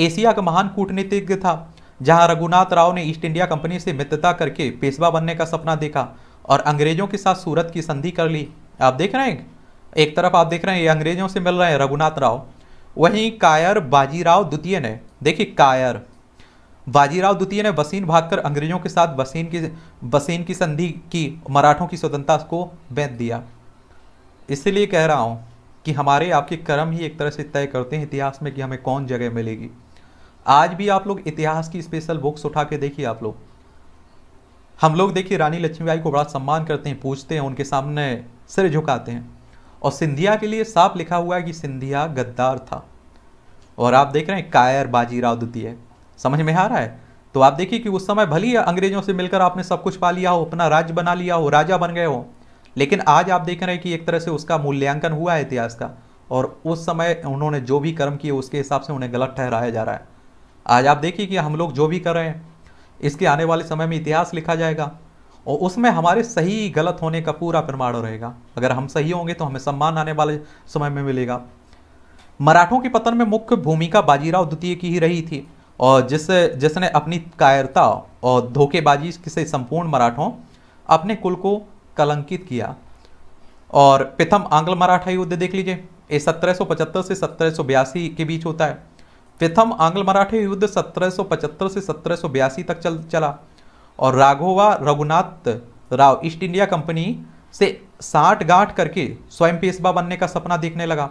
एशिया का महान कूटनीतिज्ञ था जहां रघुनाथ राव ने ईस्ट इंडिया कंपनी से मित्रता करके पेशवा बनने का सपना देखा और अंग्रेजों के साथ सूरत की संधि कर ली आप देख रहे हैं एक तरफ आप देख रहे हैं ये अंग्रेजों से मिल रहे हैं रघुनाथ राव वहीं कायर बाजीराव द्वितीय ने देखिए कायर बाजीराव द्वितीय ने बसीन भागकर अंग्रेजों के साथ बसीन की बसीन की संधि की मराठों की स्वतंत्रता को बैंत दिया इसलिए कह रहा हूँ कि हमारे आपके कर्म ही एक तरह से तय करते हैं इतिहास में कि हमें कौन जगह मिलेगी आज भी आप लोग इतिहास की स्पेशल बुक्स उठा के देखिए आप लोग हम लोग देखिए रानी लक्ष्मीबाई को बड़ा सम्मान करते हैं पूछते हैं उनके सामने सिर झुकाते हैं और सिंधिया के लिए साफ लिखा हुआ है कि सिंधिया गद्दार था और आप देख रहे हैं कायर बाजीराव द्वितीय समझ में आ रहा है तो आप देखिए कि उस समय भली अंग्रेजों से मिलकर आपने सब कुछ पा लिया हो अपना राज्य बना लिया हो राजा बन गए हो लेकिन आज आप देख रहे हैं कि एक तरह से उसका मूल्यांकन हुआ है इतिहास का और उस समय उन्होंने जो भी कर्म किए उसके हिसाब से उन्हें गलत ठहराया जा रहा है आज आप देखिए कि हम लोग जो भी कर रहे हैं इसके आने वाले समय में इतिहास लिखा जाएगा और उसमें हमारे सही गलत होने का पूरा प्रमाण रहेगा अगर हम सही होंगे तो हमें सम्मान आने वाले समय में मिलेगा मराठों के पतन में मुख्य भूमिका बाजीराव द्वितीय की ही रही थी और जिस जिसने अपनी कायरता और धोखेबाजी से संपूर्ण मराठों अपने कुल को कलंकित किया और प्रथम आंग्ल मराठा युद्ध देख लीजिए ये 1775 से 1782 के बीच होता है प्रथम आंग्ल मराठा युद्ध 1775 से 1782 तक चल चला और Raghoba Raghunath Rao East India company से साठ गांठ करके स्वयं पेशवा बनने का सपना देखने लगा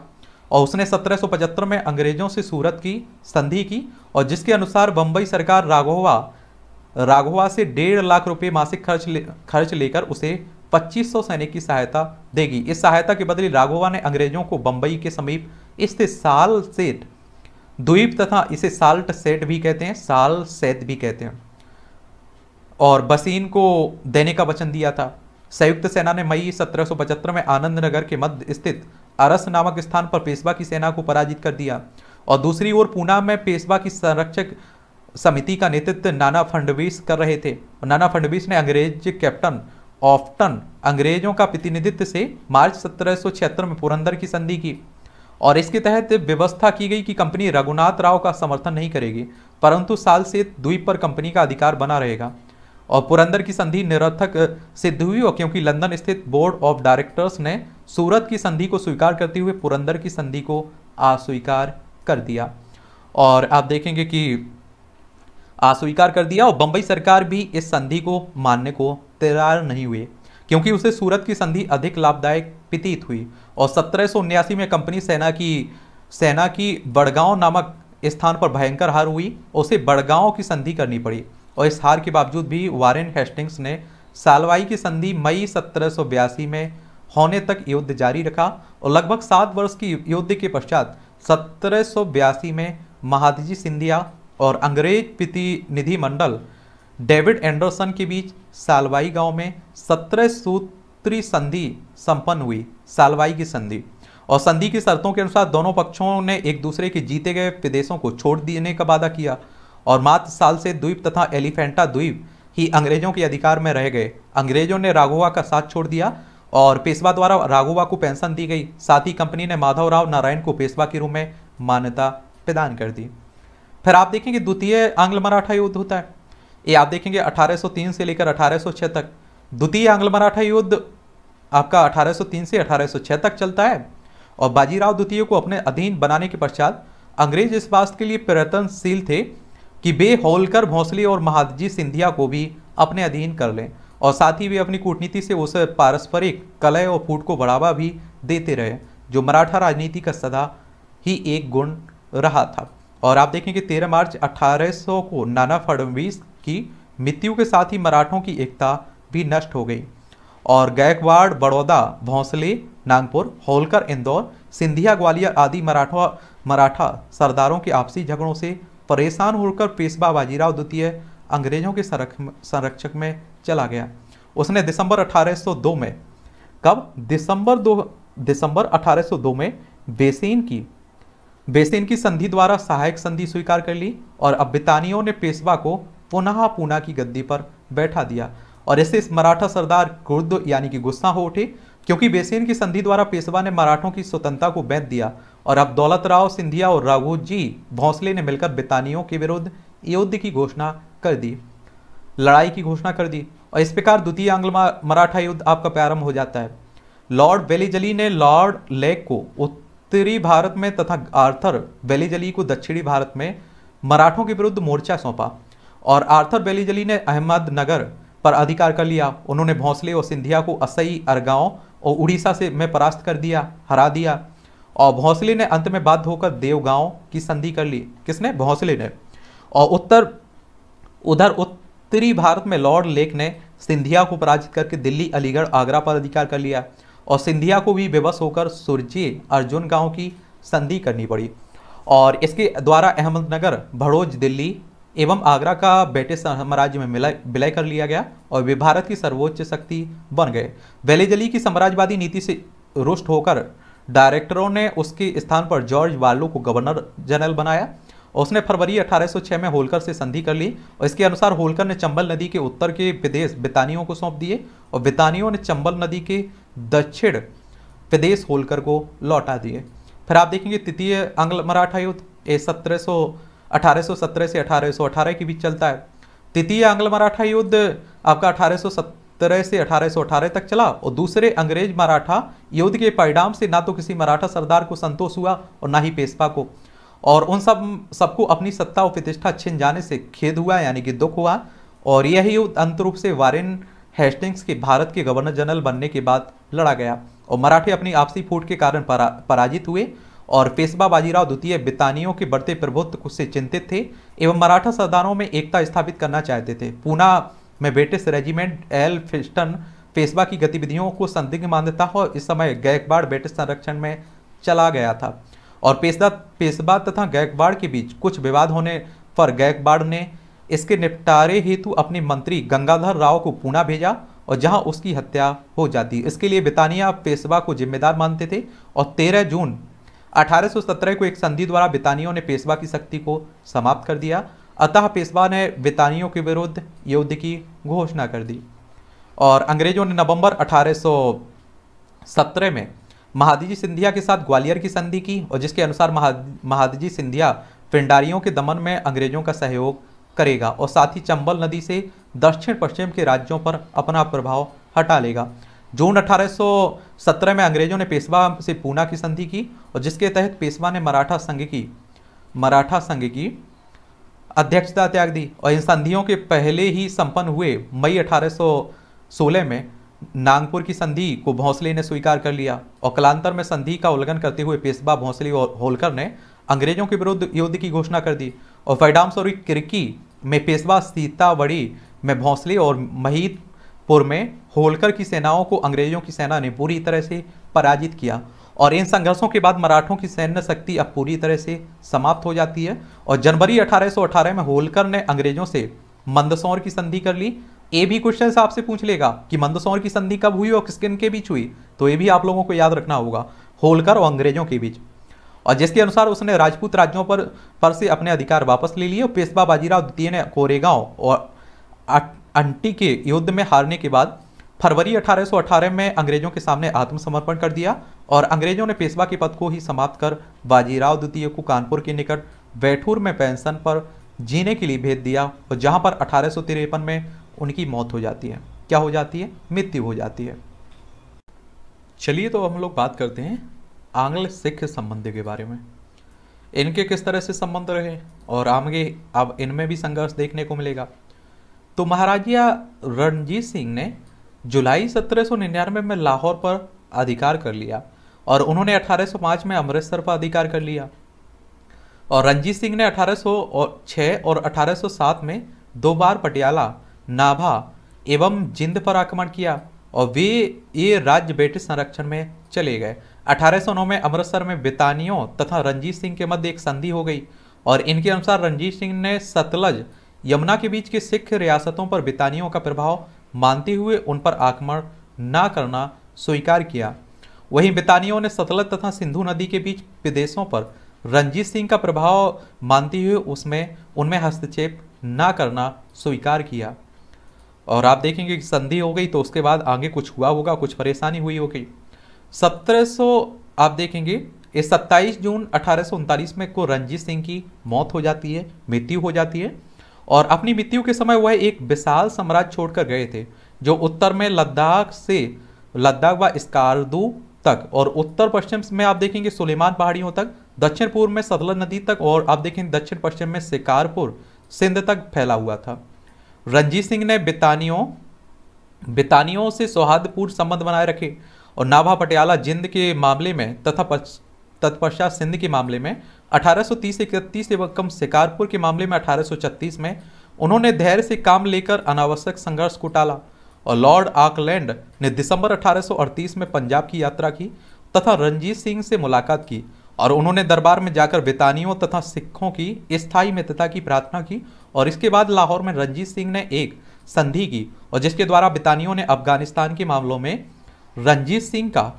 और उसने 1775 में अंग्रेजों से सूरत की संधि की और जिसके अनुसार बंबई सरकार राघोवा राघोवा से डेढ़ लाख रुपए मासिक खर्च ले, खर्च लेकर उसे 2500 सैनिक की सहायता देगी इस सहायता के बदले राघोवा ने अंग्रेजों को बंबई के समीप इससे साल सेट द्वीप तथा इसे साल्ट सेट भी कहते हैं साल सेत भी कहते हैं और बसीन को देने का वचन दिया था संयुक्त सेना ने मई 1775 में आनंद नगर के मध्य स्थित अरस नामक स्थान पर पेशवा की सेना को पराजित कर दिया और दूसरी ओर पूना में पेशवा की संरक्षक समिति का नेतृत्व नाना फडणवीस कर रहे थे नाना फंडवीस ने अंग्रेज कैप्टन ऑफ्टन अंग्रेजों का प्रतिनिधित्व से मार्च सत्रह में पुरंदर की संधि की और इसके तहत व्यवस्था की गई कि कंपनी रघुनाथ राव का समर्थन नहीं करेगी परंतु साल से द्वीप पर कंपनी का अधिकार बना रहेगा और पुरंदर की संधि निरर्थक सिद्ध हुई और क्योंकि लंदन स्थित बोर्ड ऑफ डायरेक्टर्स ने सूरत की संधि को स्वीकार करते हुए पुरंदर की संधि को अस्वीकार कर दिया और आप देखेंगे कि अस्वीकार कर दिया और बंबई सरकार भी इस संधि को मानने को तैयार नहीं हुए क्योंकि उसे सूरत की संधि अधिक लाभदायक प्रतीत हुई और सत्रह में कंपनी सेना की सेना की बड़गांव नामक स्थान पर भयंकर हार हुई उसे बड़गांव की संधि करनी पड़ी और इस हार के बावजूद भी वारेन हेस्टिंग्स ने सालवाई की संधि मई सत्रह में होने तक युद्ध जारी रखा और लगभग सात वर्ष की युद्ध के पश्चात सत्रह में महादजी सिंधिया और अंग्रेज प्रतिनिधि मंडल डेविड एंडरसन के बीच सालवाई गांव में सत्रह सूत्री संधि संपन्न हुई सालवाई की संधि और संधि की शर्तों के अनुसार दोनों पक्षों ने एक दूसरे के जीते गए प्रदेशों को छोड़ देने का वादा किया और मात्र साल से द्वीप तथा एलिफेंटा द्वीप ही अंग्रेजों के अधिकार में रह गए अंग्रेजों ने राघोवा का साथ छोड़ दिया और पेशवा द्वारा राघोबा को पेंशन दी गई साथ ही कंपनी ने माधव राव नारायण को पेशवा के रूप में मान्यता प्रदान कर दी फिर आप देखेंगे द्वितीय आंग्ल मराठा युद्ध होता है ये आप देखेंगे 1803 से लेकर 1806 तक द्वितीय आंग्ल मराठा युद्ध आपका 1803 से 1806 तक चलता है और बाजीराव द्वितीय को अपने अधीन बनाने के पश्चात अंग्रेज इस बात के लिए प्रयत्नशील थे कि वे होलकर भोंसले और महादजी सिंधिया को भी अपने अधीन कर लें और साथ ही वे अपनी कूटनीति से उस पारस्परिक कलय और फूट को बढ़ावा भी देते रहे जो मराठा राजनीति का सदा ही एक गुण रहा था और आप देखें कि तेरह मार्च 1800 को नाना फडणवीस की मृत्यु के साथ ही मराठों की एकता भी नष्ट हो गई और गायकवाड़ बड़ौदा भोंसले नागपुर होलकर इंदौर सिंधिया ग्वालियर आदि मराठा मराठा सरदारों के आपसी झगड़ों से परेशान होकर पेशवा बाजीराव द्वितीय अंग्रेजों के संरक्षक में चला गया उसने दिसंबर 1802 में कब दिसंबर दो दिसंबर 1802 में बेसेन की बेसेन की संधि द्वारा सहायक संधि स्वीकार कर ली और अब बितानियों ने पेशवा को पुनः पूना की गद्दी पर बैठा दिया और इससे इस मराठा सरदार क्रुद्ध यानी कि गुस्सा हो उठे क्योंकि बेसेन की संधि द्वारा पेशवा ने मराठों की स्वतंत्रता को बैठ दिया और अब दौलत राव सिंधिया और राघोजी भोंसले ने मिलकर बितानियों के विरुद्ध युद्ध की घोषणा कर दी लड़ाई की घोषणा कर दी और इस प्रकार द्वितीय आंग्ल मराठा युद्ध आपका प्रारंभ हो जाता है लॉर्ड वेलीजली ने लॉर्ड लेक को उत्तरी भारत में तथा आर्थर वेलीजली को दक्षिणी भारत में मराठों के विरुद्ध मोर्चा सौंपा और आर्थर वेलीजली ने अहमदनगर पर अधिकार कर लिया उन्होंने भोंसले और सिंधिया को असई अरगांव और उड़ीसा से में परास्त कर दिया हरा दिया और भोंसले ने अंत में बाध्य होकर देवगांव की संधि कर ली किसने भोंसले ने और उत्तर उधर उत्तर उत्तरी भारत में लॉर्ड लेक ने सिंधिया को पराजित करके दिल्ली अलीगढ़ आगरा पर अधिकार कर लिया और सिंधिया को भी बेबस होकर सुरजी अर्जुन गांव की संधि करनी पड़ी और इसके द्वारा अहमदनगर भड़ोज दिल्ली एवं आगरा का ब्रिटिश साम्राज्य में विलय कर लिया गया और वे भारत की सर्वोच्च शक्ति बन गए वेलेजली की साम्राज्यवादी नीति से रुष्ट होकर डायरेक्टरों ने उसके स्थान पर जॉर्ज वार्लो को गवर्नर जनरल बनाया और उसने फरवरी 1806 में होलकर से संधि कर ली और इसके अनुसार होलकर ने चंबल नदी के उत्तर के विदेश बितानियों को सौंप दिए और बितानियों ने चंबल नदी के दक्षिण विदेश होलकर को लौटा दिए फिर आप देखेंगे तृतीय आंग्ल मराठा युद्ध ए सत्रह सौ से अठारह के बीच चलता है तृतीय आंग्ल मराठा युद्ध आपका अठारह से अठारह तक चला और दूसरे अंग्रेज मराठा युद्ध के परिणाम से ना तो किसी मराठा सरदार को संतोष हुआ और ना ही पेशवा को और उन सब सबको अपनी सत्ता और प्रतिष्ठा छिन जाने से खेद हुआ यानी कि दुख हुआ और यही अंत रूप से वारेन हेस्टिंग्स के भारत के गवर्नर जनरल बनने के बाद लड़ा गया और मराठे अपनी आपसी फूट के कारण परा, पराजित हुए और पेशवा बाजीराव द्वितीय बितानियों के बढ़ते प्रभुत्व से चिंतित थे एवं मराठा सरदारों में एकता स्थापित करना चाहते थे पूना में British regiment Elphinstone Peshwa की गतिविधियों को संदिग्ध मानता और इस समय गैकबाड़ ब्रिटिश संरक्षण में चला गया था और पेशदा पेशवा तथा गायकवाड़ के बीच कुछ विवाद होने पर गायकवाड़ ने इसके निपटारे हेतु अपने मंत्री गंगाधर राव को पूना भेजा और जहां उसकी हत्या हो जाती इसके लिए बितानिया पेशवा को जिम्मेदार मानते थे और 13 जून 1817 को एक संधि द्वारा बितानियों ने पेशवा की शक्ति को समाप्त कर दिया अतः पेशवा ने बितानियों के विरुद्ध युद्ध की घोषणा कर दी और अंग्रेजों ने नवंबर 1817 में महादजी सिंधिया के साथ ग्वालियर की संधि की और जिसके अनुसार महादीजी सिंधिया पिंडारियों के दमन में अंग्रेजों का सहयोग करेगा और साथ ही चंबल नदी से दक्षिण पश्चिम के राज्यों पर अपना प्रभाव हटा लेगा जून 1817 में अंग्रेजों ने पेशवा से पूना की संधि की और जिसके तहत पेशवा ने मराठा संघ की मराठा संघ की अध्यक्षता त्याग दी और इन संधियों के पहले ही संपन्न हुए मई 1816 में नागपुर की संधि को भोंसले ने स्वीकार कर लिया और कलांतर में संधि का उल्लंघन करते हुए पेशवा भोंसले और होलकर ने अंग्रेजों के विरुद्ध युद्ध की घोषणा कर दी और फैडाम्स और किरकी में पेशवा सीतावड़ी में भोंसले और महीदपुर में होलकर की सेनाओं को अंग्रेजों की सेना ने पूरी तरह से पराजित किया और इन संघर्षों के बाद मराठों की सैन्य शक्ति अब पूरी तरह से समाप्त हो जाती है और जनवरी अठारह में होलकर ने अंग्रेजों से मंदसौर की संधि कर ली ए भी क्वेश्चन आपसे पूछ लेगा कि मंदसौर की संधि कब हुई और किसके के बीच हुई तो ये भी आप लोगों को याद रखना होगा होलकर और अंग्रेजों के बीच और जिसके अनुसार उसने राजपूत राज्यों पर पर से अपने अधिकार वापस ले लिए और पेशवा बाजीराव द्वितीय ने कोरेगांव और अंटी के युद्ध में हारने के बाद फरवरी 1818 में अंग्रेजों के सामने आत्मसमर्पण कर दिया और अंग्रेजों ने पेशवा के पद को ही समाप्त कर बाजीराव द्वितीय को कानपुर के निकट बैठूर में पेंशन पर जीने के लिए भेज दिया और जहाँ पर अठारह में उनकी मौत हो जाती है क्या हो जाती है मृत्यु हो जाती है चलिए तो हम लोग बात करते हैं आंग्ल सिख संबंध के बारे में इनके किस तरह से संबंध रहे और आगे अब इनमें भी संघर्ष देखने को मिलेगा तो महाराजा रणजीत सिंह ने जुलाई 1799 में लाहौर पर अधिकार कर लिया और उन्होंने 1805 में अमृतसर पर अधिकार कर लिया और रणजीत सिंह ने 1806 और 1807 में दो बार पटियाला नाभा एवं जिंद पर आक्रमण किया और वे ये राज्य ब्रिटिश संरक्षण में चले गए अठारह में अमृतसर में बितानियों तथा रंजीत सिंह के मध्य एक संधि हो गई और इनके अनुसार रंजीत सिंह ने सतलज यमुना के बीच की सिख रियासतों पर बितानियों का प्रभाव मानते हुए उन पर आक्रमण न करना स्वीकार किया वहीं बितानियों ने सतलज तथा सिंधु नदी के बीच विदेशों पर रंजीत सिंह का प्रभाव मानते हुए उसमें उनमें हस्तक्षेप न करना स्वीकार किया और आप देखेंगे कि संधि हो गई तो उसके बाद आगे कुछ हुआ होगा कुछ परेशानी हुई होगी सत्रह आप देखेंगे ये सत्ताईस जून अठारह में को रंजीत सिंह की मौत हो जाती है मृत्यु हो जाती है और अपनी मृत्यु के समय वह एक विशाल साम्राज्य छोड़कर गए थे जो उत्तर में लद्दाख से लद्दाख व स्कारदू तक और उत्तर पश्चिम में आप देखेंगे सुलेमान पहाड़ियों तक दक्षिण पूर्व में सतलज नदी तक और आप देखेंगे दक्षिण पश्चिम में शिकारपुर सिंध तक फैला हुआ था रंजीत सिंह ने बितानियों बितानियों से सौहार्दपूर्ण संबंध बनाए रखे और नाभा पटियाला जिंद के मामले में तथा तत्पश्चात सिंध के मामले में 1830 से इकतीस एवं कम शिकारपुर के मामले में 1836 में उन्होंने धैर्य से काम लेकर अनावश्यक संघर्ष को टाला और लॉर्ड आकलैंड ने दिसंबर 1838 में पंजाब की यात्रा की तथा रंजीत सिंह से मुलाकात की और उन्होंने दरबार में जाकर बितानियों तथा सिखों की स्थायी मित्रता की प्रार्थना की और इसके बाद लाहौर में रंजीत सिंह ने एक संधि की और जिसके द्वारा बितानियों ने अफगानिस्तान के मामलों में रंजीत सिंह का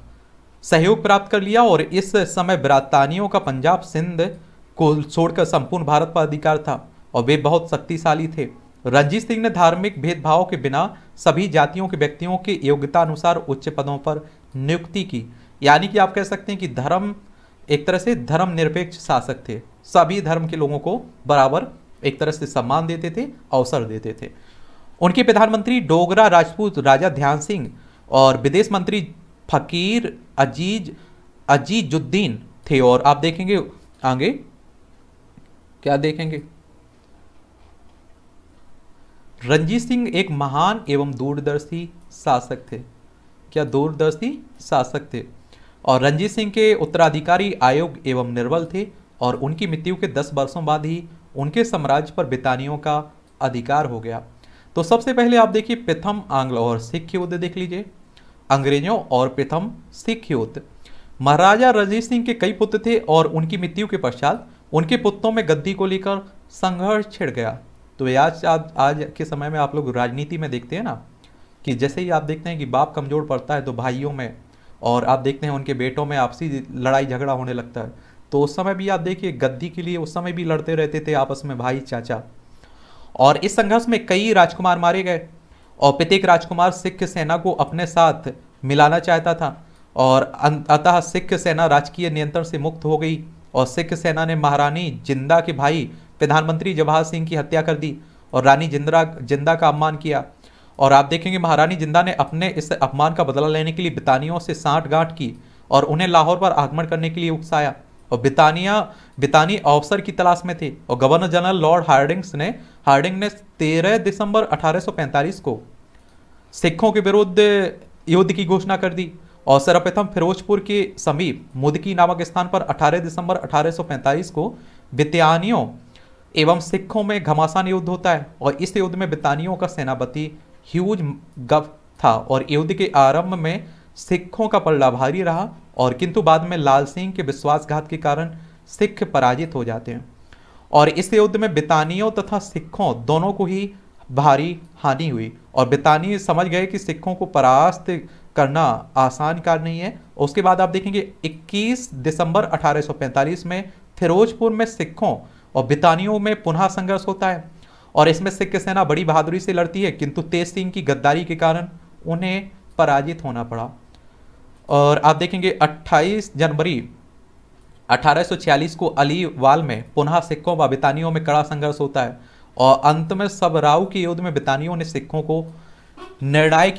सहयोग प्राप्त कर लिया और इस समय बरातानियों का पंजाब सिंध को छोड़कर संपूर्ण भारत पर अधिकार था और वे बहुत शक्तिशाली थे रंजीत सिंह ने धार्मिक भेदभाव के बिना सभी जातियों के व्यक्तियों के योग्यता अनुसार उच्च पदों पर नियुक्ति की यानी कि आप कह सकते हैं कि धर्म एक तरह से धर्म निरपेक्ष शासक थे सभी धर्म के लोगों को बराबर एक तरह से सम्मान देते थे अवसर देते थे उनके प्रधानमंत्री डोगरा राजपूत राजा ध्यान सिंह और विदेश मंत्री फकीर अजीज अजीजुद्दीन थे और आप देखेंगे आगे क्या देखेंगे रंजीत सिंह एक महान एवं दूरदर्शी शासक थे क्या दूरदर्शी शासक थे और रंजीत सिंह के उत्तराधिकारी आयोग एवं निर्बल थे और उनकी मृत्यु के 10 वर्षों बाद ही उनके साम्राज्य पर बितानियों का अधिकार हो गया तो सबसे पहले आप देखिए प्रथम आंग्ल और सिख युद्ध देख लीजिए अंग्रेजों और प्रथम सिख युद्ध महाराजा रजीत सिंह के कई पुत्र थे और उनकी मृत्यु के पश्चात उनके पुत्रों में गद्दी को लेकर संघर्ष छिड़ गया तो आज आज आज के समय में आप लोग राजनीति में देखते हैं ना कि जैसे ही आप देखते हैं कि बाप कमज़ोर पड़ता है तो भाइयों में और आप देखते हैं उनके बेटों में आपसी लड़ाई झगड़ा होने लगता है तो उस समय भी आप देखिए गद्दी के लिए उस समय भी लड़ते रहते थे आपस में भाई चाचा और इस संघर्ष में कई राजकुमार मारे गए और प्रत्येक राजकुमार सिख सेना को अपने साथ मिलाना चाहता था और अं-, अतः सिख सेना राजकीय नियंत्रण से मुक्त हो गई और सिख सेना ने महारानी जिंदा के भाई प्रधानमंत्री जवाहर सिंह की हत्या कर दी और रानी जिंदा जिंदा का अपमान किया और आप देखेंगे महारानी जिंदा ने अपने इस अपमान का बदला लेने के लिए बितानियों से साठ गांठ की और उन्हें लाहौर पर आक्रमण करने के लिए उकसाया और बितानिया बितानी ऑफिसर की तलाश में थी और गवर्नर जनरल लॉर्ड हार्डिंग्स ने हार्डिंग ने 13 दिसंबर 1845 को सिखों के विरुद्ध युद्ध की घोषणा कर दी और सर्वप्रथम फिरोजपुर के समीप मुदकी नामक स्थान पर 18 दिसंबर 1845 को बितानियों एवं सिखों में घमासान युद्ध होता है और इस युद्ध में बितानियों का सेनापति ह्यूज गफ था और युद्ध के आरंभ में सिखों का पल्ला भारी रहा और किंतु बाद में लाल सिंह के विश्वासघात के कारण सिख पराजित हो जाते हैं और इस युद्ध में बितानियों तथा सिखों दोनों को ही भारी हानि हुई और बितानी समझ गए कि सिखों को परास्त करना आसान कार्य नहीं है उसके बाद आप देखेंगे 21 दिसंबर 1845 में फिरोजपुर में सिखों और बितानियों में पुनः संघर्ष होता है और इसमें सिख सेना बड़ी बहादुरी से लड़ती है किंतु तेज सिंह की गद्दारी के कारण उन्हें पराजित होना पड़ा और आप देखेंगे 28 जनवरी 1846 को अलीवाल में पुनः सिखों व बितानियों में कड़ा संघर्ष होता है और अंत में सबराव के युद्ध में बितानियों ने सिखों को निर्णायक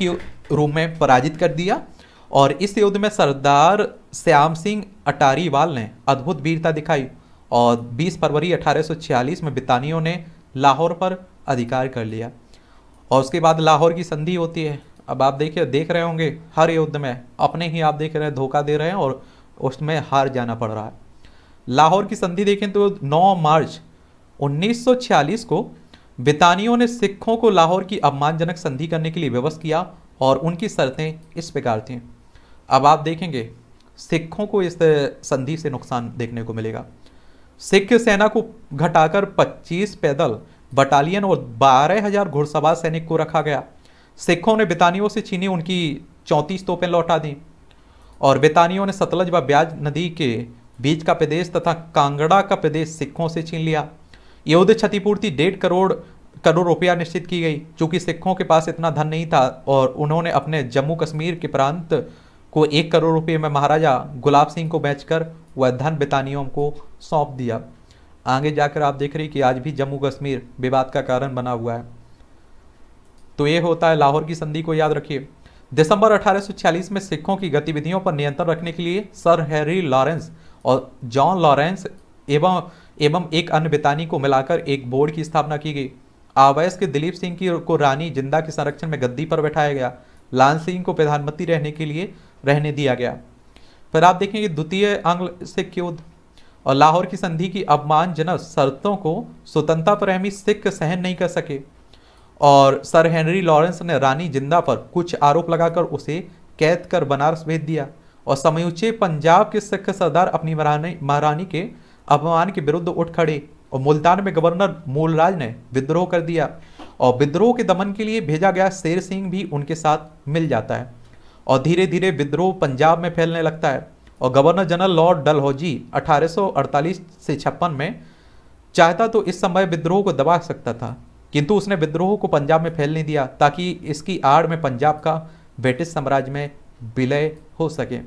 रूप में पराजित कर दिया और इस युद्ध में सरदार श्याम सिंह अटारीवाल ने अद्भुत वीरता दिखाई और 20 फरवरी 1846 में बितानियों ने लाहौर पर अधिकार कर लिया और उसके बाद लाहौर की संधि होती है अब आप देखिए देख रहे होंगे हर युद्ध में अपने ही आप देख रहे हैं धोखा दे रहे हैं और उसमें हार जाना पड़ रहा है लाहौर की संधि देखें तो 9 मार्च 1946 को बितानियों ने सिखों को लाहौर की अपमानजनक संधि करने के लिए व्यवस्था किया और उनकी शर्तें इस प्रकार थीं अब आप देखेंगे सिखों को इस संधि से नुकसान देखने को मिलेगा सिख सेना को घटाकर 25 पैदल बटालियन और बारह हजार घुड़सवार सैनिक को रखा गया सिखों ने बितानियों से छीनी उनकी चौंतीस तोपें लौटा दी और बेतानियों ने सतलज व ब्याज नदी के बीच का प्रदेश तथा कांगड़ा का प्रदेश सिखों से छीन लिया युद्ध क्षतिपूर्ति डेढ़ करोड़ करोड़ रुपया निश्चित की गई चूँकि सिखों के पास इतना धन नहीं था और उन्होंने अपने जम्मू कश्मीर के प्रांत को एक करोड़ रुपये में महाराजा गुलाब सिंह को बेचकर वह धन बितानियों को सौंप दिया आगे जाकर आप देख रहे हैं कि आज भी जम्मू कश्मीर विवाद का कारण बना हुआ है तो ये होता है लाहौर की संधि को याद रखिए दिसंबर 1846 में सिखों की गतिविधियों पर नियंत्रण रखने के लिए सर हैरी लॉरेंस और जॉन लॉरेंस एवं एवं एक अन्य बितानी को मिलाकर एक बोर्ड की स्थापना की गई आवैस के दिलीप सिंह की को रानी जिंदा के संरक्षण में गद्दी पर बैठाया गया लाल सिंह को प्रधानमंत्री रहने के लिए रहने दिया गया पर आप देखेंगे द्वितीय आंग्ल सिख युद्ध और लाहौर की संधि की अपमानजनक शर्तों को स्वतंत्रता प्रेमी सिख सहन नहीं कर सके और सर हेनरी लॉरेंस ने रानी जिंदा पर कुछ आरोप लगाकर उसे कैद कर बनारस भेज दिया और समयुचे पंजाब के सिख सरदार अपनी महारानी महारानी के अपमान के विरुद्ध उठ खड़े और मुल्तान में गवर्नर मूलराज ने विद्रोह कर दिया और विद्रोह के दमन के लिए भेजा गया शेर सिंह भी उनके साथ मिल जाता है और धीरे धीरे विद्रोह पंजाब में फैलने लगता है और गवर्नर जनरल लॉर्ड डलहौजी 1848 से छप्पन में चाहता तो इस समय विद्रोह को दबा सकता था किंतु उसने विद्रोह को पंजाब में फैलने दिया ताकि इसकी आड़ में पंजाब का ब्रिटिश साम्राज्य में विलय हो सके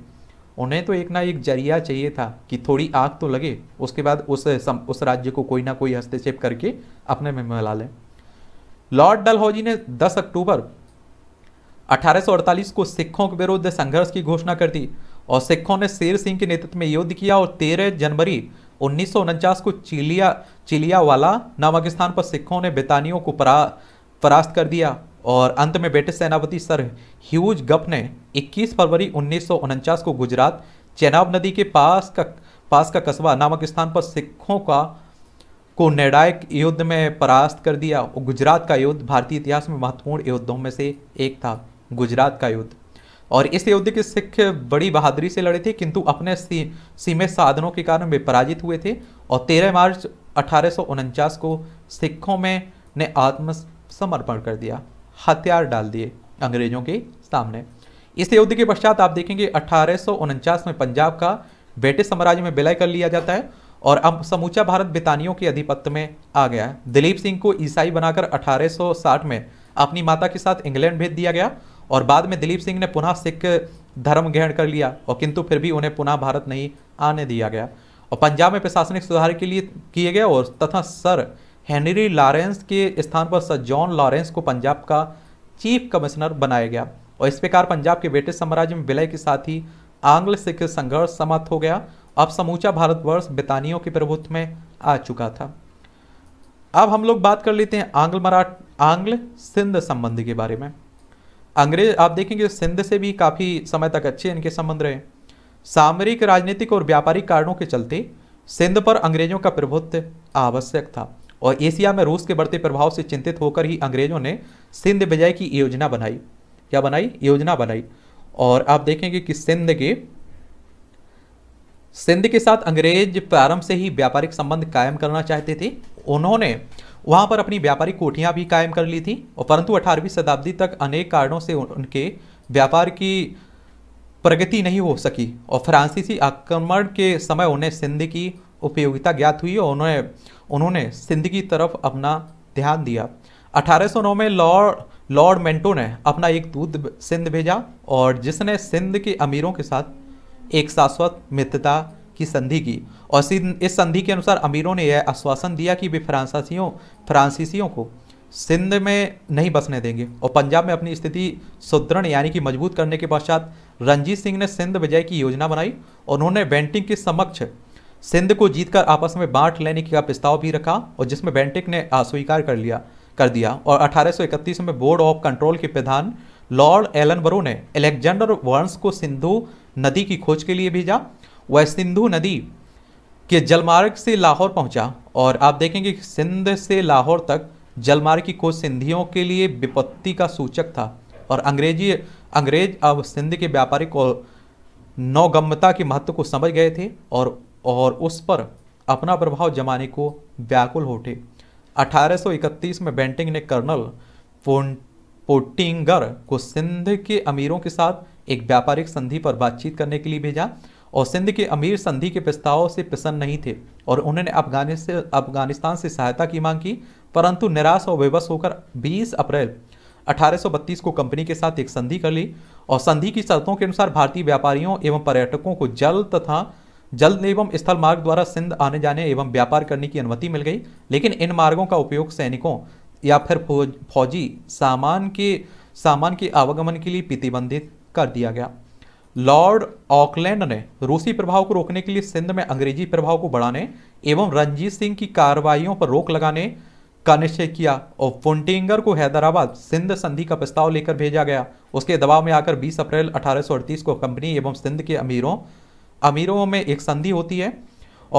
उन्हें तो एक ना एक जरिया चाहिए था कि थोड़ी आग तो लगे उसके बाद उस सम, उस राज्य को कोई ना कोई हस्तक्षेप करके अपने में मिला लें लॉर्ड डलहौजी ने 10 अक्टूबर 1848 को सिखों के विरुद्ध संघर्ष की घोषणा कर दी और सिखों ने शेर सिंह के नेतृत्व में युद्ध किया और 13 जनवरी उन्नीस को चिलिया चिलिया वाला नामक स्थान पर सिखों ने बेतानियों को परा परास्त कर दिया और अंत में ब्रिटिश सेनापति सर ह्यूज गप ने 21 फरवरी उन्नीस को गुजरात चेनाब नदी के पास का पास का कस्बा नामक स्थान पर सिखों का को निर्णायक युद्ध में परास्त कर दिया और गुजरात का युद्ध भारतीय इतिहास में महत्वपूर्ण युद्धों में से एक था गुजरात का युद्ध और इस युद्ध के सिख बड़ी बहादुरी से लड़े थे किंतु अपने सीमित साधनों के कारण वे पराजित हुए थे और 13 मार्च अठारह को सिखों में ने आत्मसमर्पण कर दिया हथियार डाल दिए अंग्रेजों के सामने इस युद्ध के पश्चात आप देखेंगे अठारह में पंजाब का ब्रिटिश साम्राज्य में विलय कर लिया जाता है और अब समूचा भारत बितानियों के अधिपत्य में आ गया है दिलीप सिंह को ईसाई बनाकर 1860 में अपनी माता के साथ इंग्लैंड भेज दिया गया और बाद में दिलीप सिंह ने पुनः सिख धर्म ग्रहण कर लिया और किंतु फिर भी उन्हें पुनः भारत नहीं आने दिया गया और पंजाब में प्रशासनिक सुधार के लिए किए गए और तथा सर हेनरी लॉरेंस के स्थान पर सर जॉन लॉरेंस को पंजाब का चीफ कमिश्नर बनाया गया और इस प्रकार पंजाब के ब्रिटिश साम्राज्य में विलय के साथ ही आंग्ल सिख संघर्ष समाप्त हो गया अब समूचा भारतवर्ष बितानियों के प्रभुत्व में आ चुका था अब हम लोग बात कर लेते हैं आंग्ल मराठ आंग्ल सिंध संबंधी के बारे में अंग्रेज आप देखेंगे सिंध से भी काफ़ी समय तक अच्छे इनके संबंध रहे सामरिक राजनीतिक और व्यापारिक कारणों के चलते सिंध पर अंग्रेजों का प्रभुत्व आवश्यक था और एशिया में रूस के बढ़ते प्रभाव से चिंतित होकर ही अंग्रेजों ने सिंध विजय की योजना बनाई क्या बनाई योजना बनाई और आप देखेंगे कि सिंध के सिंध के साथ अंग्रेज प्रारंभ से ही व्यापारिक संबंध कायम करना चाहते थे उन्होंने वहाँ पर अपनी व्यापारिक कोठियाँ भी कायम कर ली थी और परंतु अठारहवीं शताब्दी तक अनेक कारणों से उनके व्यापार की प्रगति नहीं हो सकी और फ्रांसीसी आक्रमण के समय उन्हें सिंध की उपयोगिता ज्ञात हुई और उन्होंने उन्होंने सिंध की तरफ अपना ध्यान दिया 1809 में लॉर्ड लॉर्ड मेंटो ने अपना एक दूत सिंध भेजा और जिसने सिंध के अमीरों के साथ एक शाश्वत मित्रता की संधि की और इस संधि के अनुसार अमीरों ने यह आश्वासन दिया कि वे फ्रांसीसियों फ्रांसीसियों को सिंध में नहीं बसने देंगे और पंजाब में अपनी स्थिति सुदृढ़ यानी कि मजबूत करने के पश्चात रंजीत सिंह ने सिंध विजय की योजना बनाई और उन्होंने बेंटिंग के समक्ष सिंध को जीतकर आपस में बांट लेने का प्रस्ताव भी रखा और जिसमें बेंटिक ने अस्वीकार कर लिया कर दिया और 1831 में बोर्ड ऑफ कंट्रोल के प्रधान लॉर्ड एलन बरो ने एलेक्जेंडर वर्न्स को सिंधु नदी की खोज के लिए भेजा वह सिंधु नदी के जलमार्ग से लाहौर पहुंचा और आप देखेंगे कि सिंध से लाहौर तक जलमार्ग की खोज सिंधियों के लिए विपत्ति का सूचक था और अंग्रेजी अंग्रेज अब सिंध के व्यापारिक और नौगम्यता के महत्व को समझ गए थे और और उस पर अपना प्रभाव जमाने को व्याकुल उठे 1831 में बेंटिंग ने कर्नल पोटिंगर को सिंध के अमीरों के साथ एक व्यापारिक संधि पर बातचीत करने के लिए भेजा और सिंध के अमीर संधि के प्रस्ताव से प्रसन्न नहीं थे और उन्होंने अफगानिस्तान अफगानिस्तान से सहायता की मांग की परंतु निराश और विवश होकर 20 अप्रैल 1832 को कंपनी के साथ एक संधि कर ली और संधि की शर्तों के अनुसार भारतीय व्यापारियों एवं पर्यटकों को जल तथा जल एवं स्थल मार्ग द्वारा सिंध आने जाने एवं व्यापार करने की अनुमति मिल गई लेकिन इन मार्गों का उपयोग सैनिकों या फिर फौजी सामान के सामान के आवागमन के लिए प्रतिबंधित कर दिया गया लॉर्ड ऑकलैंड ने रूसी प्रभाव को रोकने के लिए सिंध में अंग्रेजी प्रभाव को बढ़ाने एवं रंजीत सिंह की कार्रवाइयों पर रोक लगाने का निश्चय किया और फोन्टिंगर को हैदराबाद सिंध संधि का प्रस्ताव लेकर भेजा गया उसके दबाव में आकर 20 अप्रैल अठारह को कंपनी एवं सिंध के अमीरों अमीरों में एक संधि होती है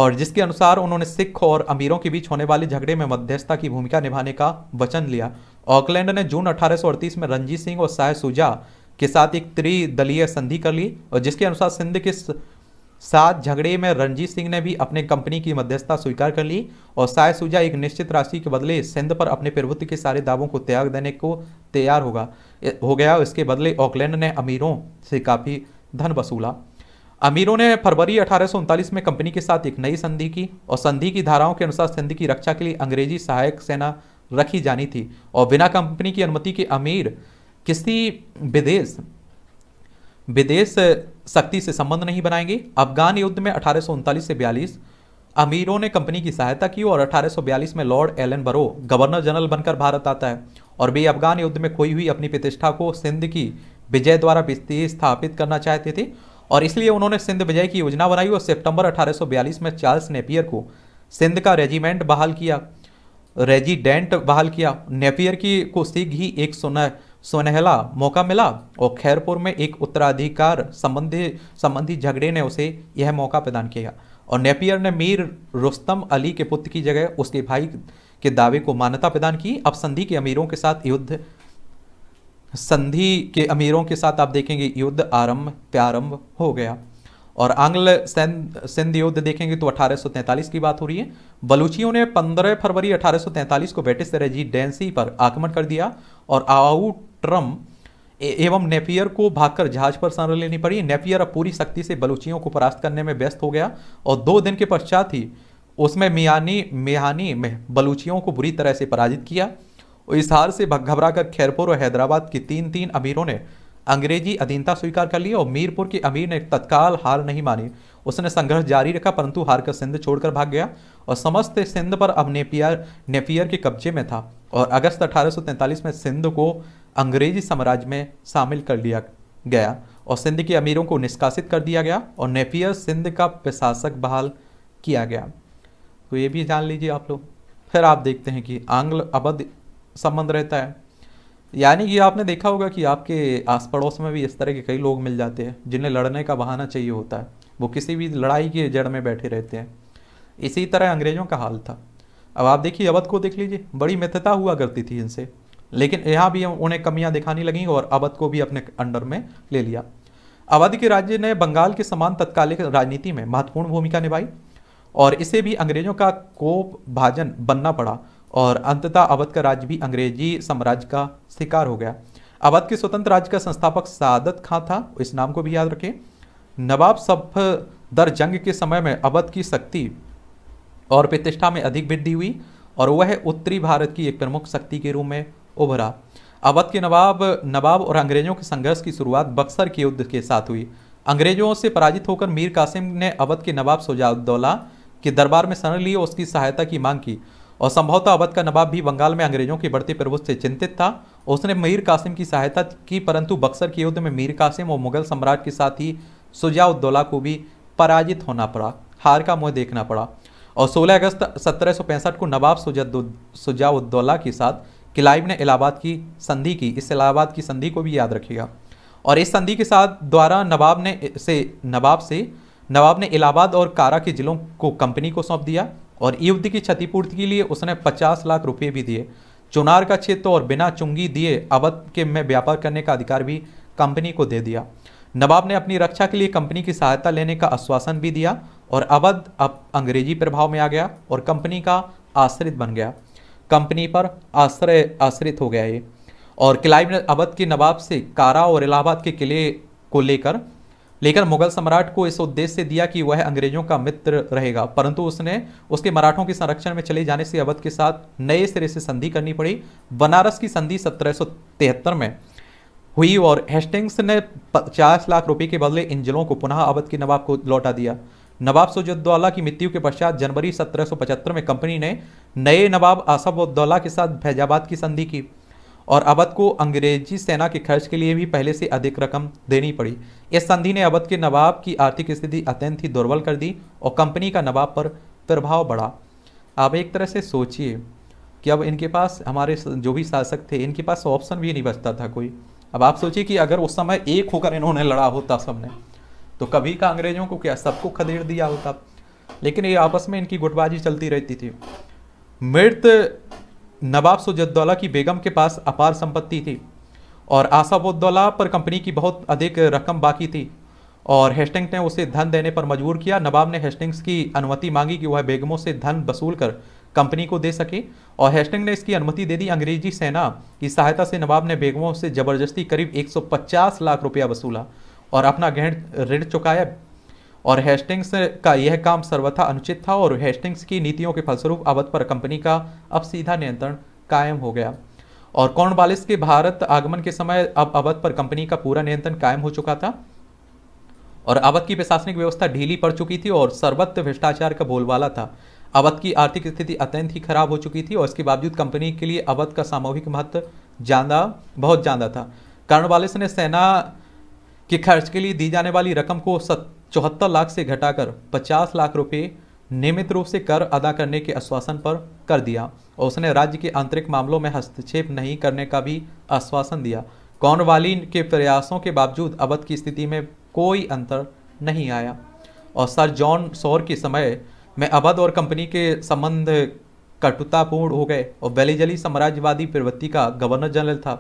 और जिसके अनुसार उन्होंने सिख और अमीरों के बीच होने वाले झगड़े में मध्यस्थता की भूमिका निभाने का वचन लिया ऑकलैंड ने जून अठारह में रंजीत सिंह और साय सुजा के साथ एक त्रिदलीय संधि कर ली और जिसके अनुसार सिंध के साथ झगड़े में रणजीत सिंह ने भी अपने कंपनी की मध्यस्थता स्वीकार कर ली और साय सुजा एक निश्चित राशि के बदले सिंध पर अपने प्रभुत्व के सारे दावों को त्याग देने को तैयार होगा हो गया इसके बदले ऑकलैंड ने अमीरों से काफ़ी धन वसूला अमीरों ने फरवरी अठारह में कंपनी के साथ एक नई संधि की और संधि की धाराओं के अनुसार सिंध की रक्षा के लिए अंग्रेजी सहायक सेना रखी जानी थी और बिना कंपनी की अनुमति के अमीर किसी विदेश विदेश शक्ति से संबंध नहीं बनाएंगे अफगान युद्ध में अठारह से बयालीस अमीरों ने कंपनी की सहायता की और 1842 में lord Ellenborough governor general बनकर भारत आता है और वे अफगान युद्ध में खोई हुई अपनी प्रतिष्ठा को सिंध की विजय द्वारा स्थापित करना चाहते थे और इसलिए उन्होंने सिंध विजय की योजना बनाई और सितंबर 1842 में चार्ल्स नेपियर को सिंध का रेजिमेंट बहाल किया रेजिडेंट बहाल किया नेपियर की को सीख ही एक सुनहला मौका मिला और खैरपुर में एक उत्तराधिकार संबंधी संबंधी झगड़े ने उसे यह मौका प्रदान किया और नेपियर ने मीर रुस्तम अली के पुत्र की जगह उसके भाई के दावे को मान्यता प्रदान की अब संधि के अमीरों के साथ युद्ध संधि के अमीरों के साथ आप देखेंगे युद्ध आरंभ प्रारंभ हो गया और आंग्ल सिंध युद्ध देखेंगे तो 1843 की बात हो रही है बलूचियों ने 15 फरवरी 1843 को ब्रिटिश रेजी डेंसी पर आक्रमण कर दिया और आउट ट्रम एवं नेपियर को भागकर जहाज पर शरण लेनी पड़ी नेपियर अब पूरी शक्ति से बलूचियों को परास्त करने में व्यस्त हो गया और दो दिन के पश्चात ही उसमें मियानी मेहानी में बलूचियों को बुरी तरह से पराजित किया और इस हार से घबरा कर खैरपुर और हैदराबाद की तीन तीन अमीरों ने अंग्रेजी अधीनता स्वीकार कर लिया और मीरपुर के अमीर ने तत्काल हार नहीं मानी उसने संघर्ष जारी रखा परंतु हार कर सिंध छोड़कर भाग गया और समस्त सिंध पर अब नेपियर नेपियर के कब्जे में था और अगस्त अठारह में सिंध को अंग्रेजी साम्राज्य में शामिल कर लिया गया और सिंध के अमीरों को निष्कासित कर दिया गया और नेपियर सिंध का प्रशासक बहाल किया गया तो ये भी जान लीजिए आप लोग फिर आप देखते हैं कि आंग्ल अवध संबंध रहता है यानी कि आपने देखा होगा कि आपके आस पड़ोस में भी इस तरह के कई लोग मिल जाते हैं जिन्हें लड़ने का बहाना चाहिए होता है वो किसी भी लड़ाई के जड़ में बैठे रहते हैं इसी तरह अंग्रेज़ों का हाल था अब आप देखिए अवध को देख लीजिए बड़ी मित्रता हुआ करती थी इनसे लेकिन यहाँ भी उन्हें कमियाँ दिखानी लगीं और अवध को भी अपने अंडर में ले लिया अवध के राज्य ने बंगाल के समान तत्कालिक राजनीति में महत्वपूर्ण भूमिका निभाई और इसे भी अंग्रेजों का कोप भाजन बनना पड़ा और अंततः अवध का राज्य भी अंग्रेजी साम्राज्य का शिकार हो गया अवध के स्वतंत्र राज्य का संस्थापक सादत खां था इस नाम को भी याद रखें नवाब दर जंग के समय में अवध की शक्ति और प्रतिष्ठा में अधिक वृद्धि हुई और वह उत्तरी भारत की एक प्रमुख शक्ति के रूप में उभरा अवध के नवाब नवाब और अंग्रेजों के संघर्ष की शुरुआत बक्सर के युद्ध के साथ हुई अंग्रेजों से पराजित होकर मीर कासिम ने अवध के नवाब सुजाउद्दौला के दरबार में शरण लिए और उसकी सहायता की मांग की और संभवतः अवध का नवाब भी बंगाल में अंग्रेजों के बढ़ते प्रभुत्व से चिंतित था उसने मीर कासिम की सहायता की परंतु बक्सर के युद्ध में मीर कासिम और मुगल सम्राट के साथ ही सुजाउद्दौला को भी पराजित होना पड़ा हार का मुंह देखना पड़ा और 16 अगस्त सत्रह को नवाब सुजाउद्दौला के साथ किलाइब ने इलाहाबाद की संधि की इस इलाहाबाद की संधि को भी याद रखिएगा और इस संधि के साथ द्वारा नवाब ने से नवाब से नवाब ने इलाहाबाद और कारा के ज़िलों को कंपनी को सौंप दिया और युद्ध की क्षतिपूर्ति के लिए उसने 50 लाख रुपये भी दिए चुनार का क्षेत्र और बिना चुंगी दिए अवध के में व्यापार करने का अधिकार भी कंपनी को दे दिया नवाब ने अपनी रक्षा के लिए कंपनी की सहायता लेने का आश्वासन भी दिया और अवध अब अंग्रेजी प्रभाव में आ गया और कंपनी का आश्रित बन गया कंपनी पर आश्रय आश्रित हो गया है और क्लाइव ने अवध के नवाब से कारा और इलाहाबाद के किले को लेकर लेकर मुगल सम्राट को इस उद्देश्य से दिया कि वह अंग्रेजों का मित्र रहेगा परंतु उसने उसके मराठों के संरक्षण में चले जाने से अवध के साथ नए सिरे से संधि करनी पड़ी बनारस की संधि सत्रह में हुई और हेस्टिंग्स ने 50 लाख रुपए के बदले इन जिलों को पुनः अवध के नवाब को लौटा दिया नवाब सैदुल्ला की मृत्यु के पश्चात जनवरी 1775 में कंपनी ने नए नवाब आसफुद्दौला के साथ फैजाबाद की संधि की और अवध को अंग्रेजी सेना के खर्च के लिए भी पहले से अधिक रकम देनी पड़ी इस संधि ने अवध के नवाब की आर्थिक स्थिति अत्यंत ही दुर्बल कर दी और कंपनी का नवाब पर प्रभाव बढ़ा आप एक तरह से सोचिए कि अब इनके पास हमारे जो भी शासक थे इनके पास ऑप्शन भी नहीं बचता था कोई अब आप सोचिए कि अगर उस समय एक होकर इन्होंने लड़ा होता सबने तो कभी का अंग्रेजों को क्या सबको खदेड़ दिया होता लेकिन ये आपस में इनकी गुटबाजी चलती रहती थी मृत नवाब सुजद्दौला की बेगम के पास अपार संपत्ति थी और आसाबुद्दौला पर कंपनी की बहुत अधिक रकम बाकी थी और हेस्टिंग्स ने उसे धन देने पर मजबूर किया नवाब ने हेस्टिंग्स की अनुमति मांगी कि वह बेगमों से धन वसूल कर कंपनी को दे सके और हेस्टिंग ने इसकी अनुमति दे दी अंग्रेजी सेना की सहायता से नवाब ने बेगमों से ज़बरदस्ती करीब 150 लाख रुपया वसूला और अपना ऋण चुकाया और हेस्टिंग्स का यह काम सर्वथा अनुचित था और हेस्टिंग्स की नीतियों के फलस्वरूप अवध पर कंपनी का अब सीधा नियंत्रण कायम हो गया और बालिस के भारत आगमन के समय अब अवध पर कंपनी का पूरा नियंत्रण कायम हो चुका था और अवध की प्रशासनिक व्यवस्था ढीली पड़ चुकी थी और सर्वत्र भ्रष्टाचार का बोलबाला था अवध की आर्थिक स्थिति अत्यंत ही खराब हो चुकी थी और इसके बावजूद कंपनी के लिए अवध का सामूहिक महत्व ज़्यादा बहुत ज़्यादा था कर्णवालिस ने सेना के खर्च के लिए दी जाने वाली रकम को चौहत्तर लाख से घटाकर 50 लाख रुपए नियमित रूप से कर अदा करने के आश्वासन पर कर दिया और उसने राज्य के आंतरिक मामलों में हस्तक्षेप नहीं करने का भी आश्वासन दिया कौनवाली के प्रयासों के बावजूद अवध की स्थिति में कोई अंतर नहीं आया और सर जॉन सौर के समय में अवध और कंपनी के संबंध कटुतापूर्ण हो गए और वैलीजली साम्राज्यवादी प्रवृत्ति का गवर्नर जनरल था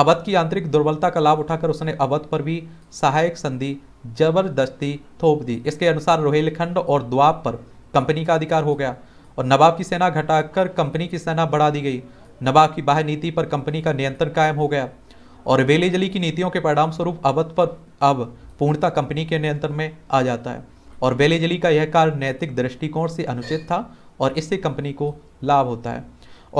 अवध की आंतरिक दुर्बलता का लाभ उठाकर उसने अवध पर भी सहायक संधि जबरदस्ती थोप दी इसके अनुसार रोहिलखंड और द्वाब पर कंपनी का अधिकार हो गया और नवाब की सेना घटाकर कंपनी की सेना बढ़ा दी गई नवाब की बाह्य नीति पर कंपनी का नियंत्रण कायम हो गया और वेलेजली की नीतियों के परिणाम स्वरूप अवध पर अब पूर्णता कंपनी के नियंत्रण में आ जाता है और वेलेजली का यह कार्य नैतिक दृष्टिकोण से अनुचित था और इससे कंपनी को लाभ होता है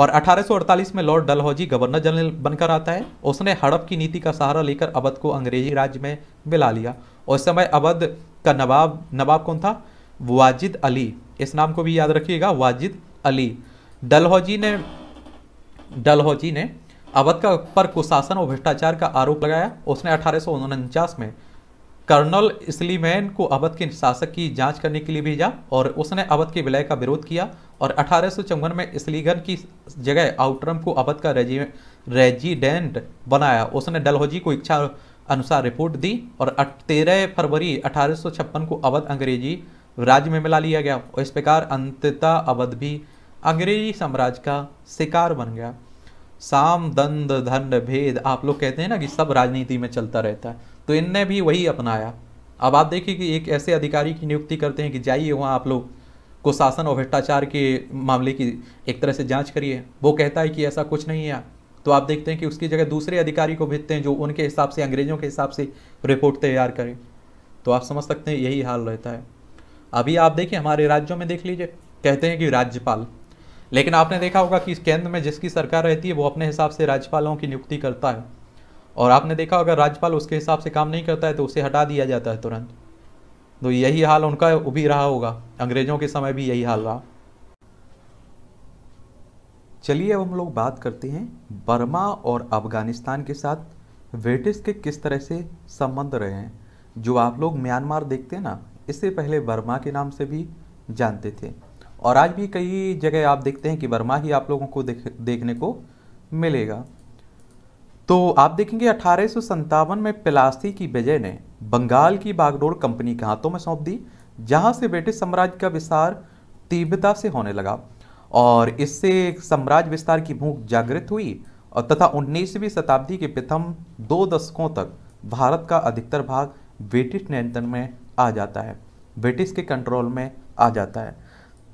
और 1848 में लॉर्ड डलहौजी गवर्नर जनरल बनकर आता है उसने हड़प की नीति का सहारा लेकर अवध को अंग्रेजी राज्य में मिला लिया उस समय अवध का नवाब नवाब कौन था वाजिद अली इस नाम को भी याद रखिएगा वाजिद अली डलहौजी ने डलहौजी ने अवध का पर कुशासन और भ्रष्टाचार का आरोप लगाया उसने अठारह में कर्नल इसलीमैन को अवध के शासक की जांच करने के लिए भेजा और उसने अवध के विलय का विरोध किया और अठारह में इसलीगन की जगह आउटरम को अवध का रेजिडेंट बनाया उसने डलहौजी को इच्छा अनुसार रिपोर्ट दी और तेरह फरवरी अठारह को अवध अंग्रेजी राज्य में मिला लिया गया और इस प्रकार अंतता अवध भी अंग्रेजी साम्राज्य का शिकार बन गया साम दंद धन भेद आप लोग कहते हैं ना कि सब राजनीति में चलता रहता है तो इनने भी वही अपनाया अब आप देखिए कि एक ऐसे अधिकारी की नियुक्ति करते हैं कि जाइए वहाँ आप लोग को शासन और भ्रष्टाचार के मामले की एक तरह से जांच करिए वो कहता है कि ऐसा कुछ नहीं है तो आप देखते हैं कि उसकी जगह दूसरे अधिकारी को भेजते हैं जो उनके हिसाब से अंग्रेज़ों के हिसाब से रिपोर्ट तैयार करें तो आप समझ सकते हैं यही हाल रहता है अभी आप देखिए हमारे राज्यों में देख लीजिए कहते हैं कि राज्यपाल लेकिन आपने देखा होगा कि केंद्र में जिसकी सरकार रहती है वो अपने हिसाब से राज्यपालों की नियुक्ति करता है और आपने देखा अगर राज्यपाल उसके हिसाब से काम नहीं करता है तो उसे हटा दिया जाता है तुरंत तो यही हाल उनका भी रहा होगा अंग्रेज़ों के समय भी यही हाल रहा चलिए अब हम लोग बात करते हैं बर्मा और अफगानिस्तान के साथ ब्रिटिश के किस तरह से संबंध रहे हैं जो आप लोग म्यांमार देखते हैं ना इससे पहले बर्मा के नाम से भी जानते थे और आज भी कई जगह आप देखते हैं कि बर्मा ही आप लोगों को देख देखने को मिलेगा तो आप देखेंगे अठारह में पिलासी की विजय ने बंगाल की बागडोर कंपनी के हाथों में सौंप दी जहां से ब्रिटिश साम्राज्य का विस्तार तीव्रता से होने लगा और इससे साम्राज्य विस्तार की भूख जागृत हुई और तथा 19वीं शताब्दी के प्रथम दो दशकों तक भारत का अधिकतर भाग ब्रिटिश नियंत्रण में आ जाता है ब्रिटिश के कंट्रोल में आ जाता है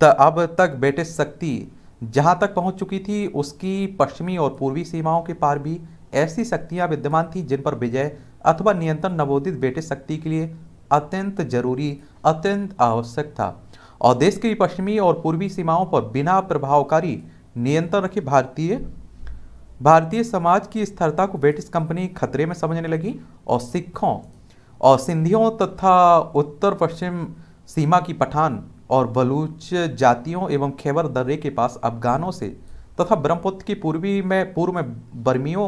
त अब तक ब्रिटिश शक्ति जहाँ तक पहुँच चुकी थी उसकी पश्चिमी और पूर्वी सीमाओं के पार भी ऐसी शक्तियां विद्यमान थी जिन पर विजय अथवा नियंत्रण नवोदित बेटे शक्ति के लिए अत्यंत जरूरी अत्यंत आवश्यक था और देश की पश्चिमी और पूर्वी सीमाओं पर बिना प्रभावकारी नियंत्रण रखे भारतीय भारतीय समाज की स्थिरता को ब्रिटिश कंपनी खतरे में समझने लगी और सिखों और सिंधियों तथा उत्तर पश्चिम सीमा की पठान और बलूच जातियों एवं खैबर दर्रे के पास अफगानों से तथा ब्रह्मपुत्र की पूर्वी में पूर्व में बर्मियों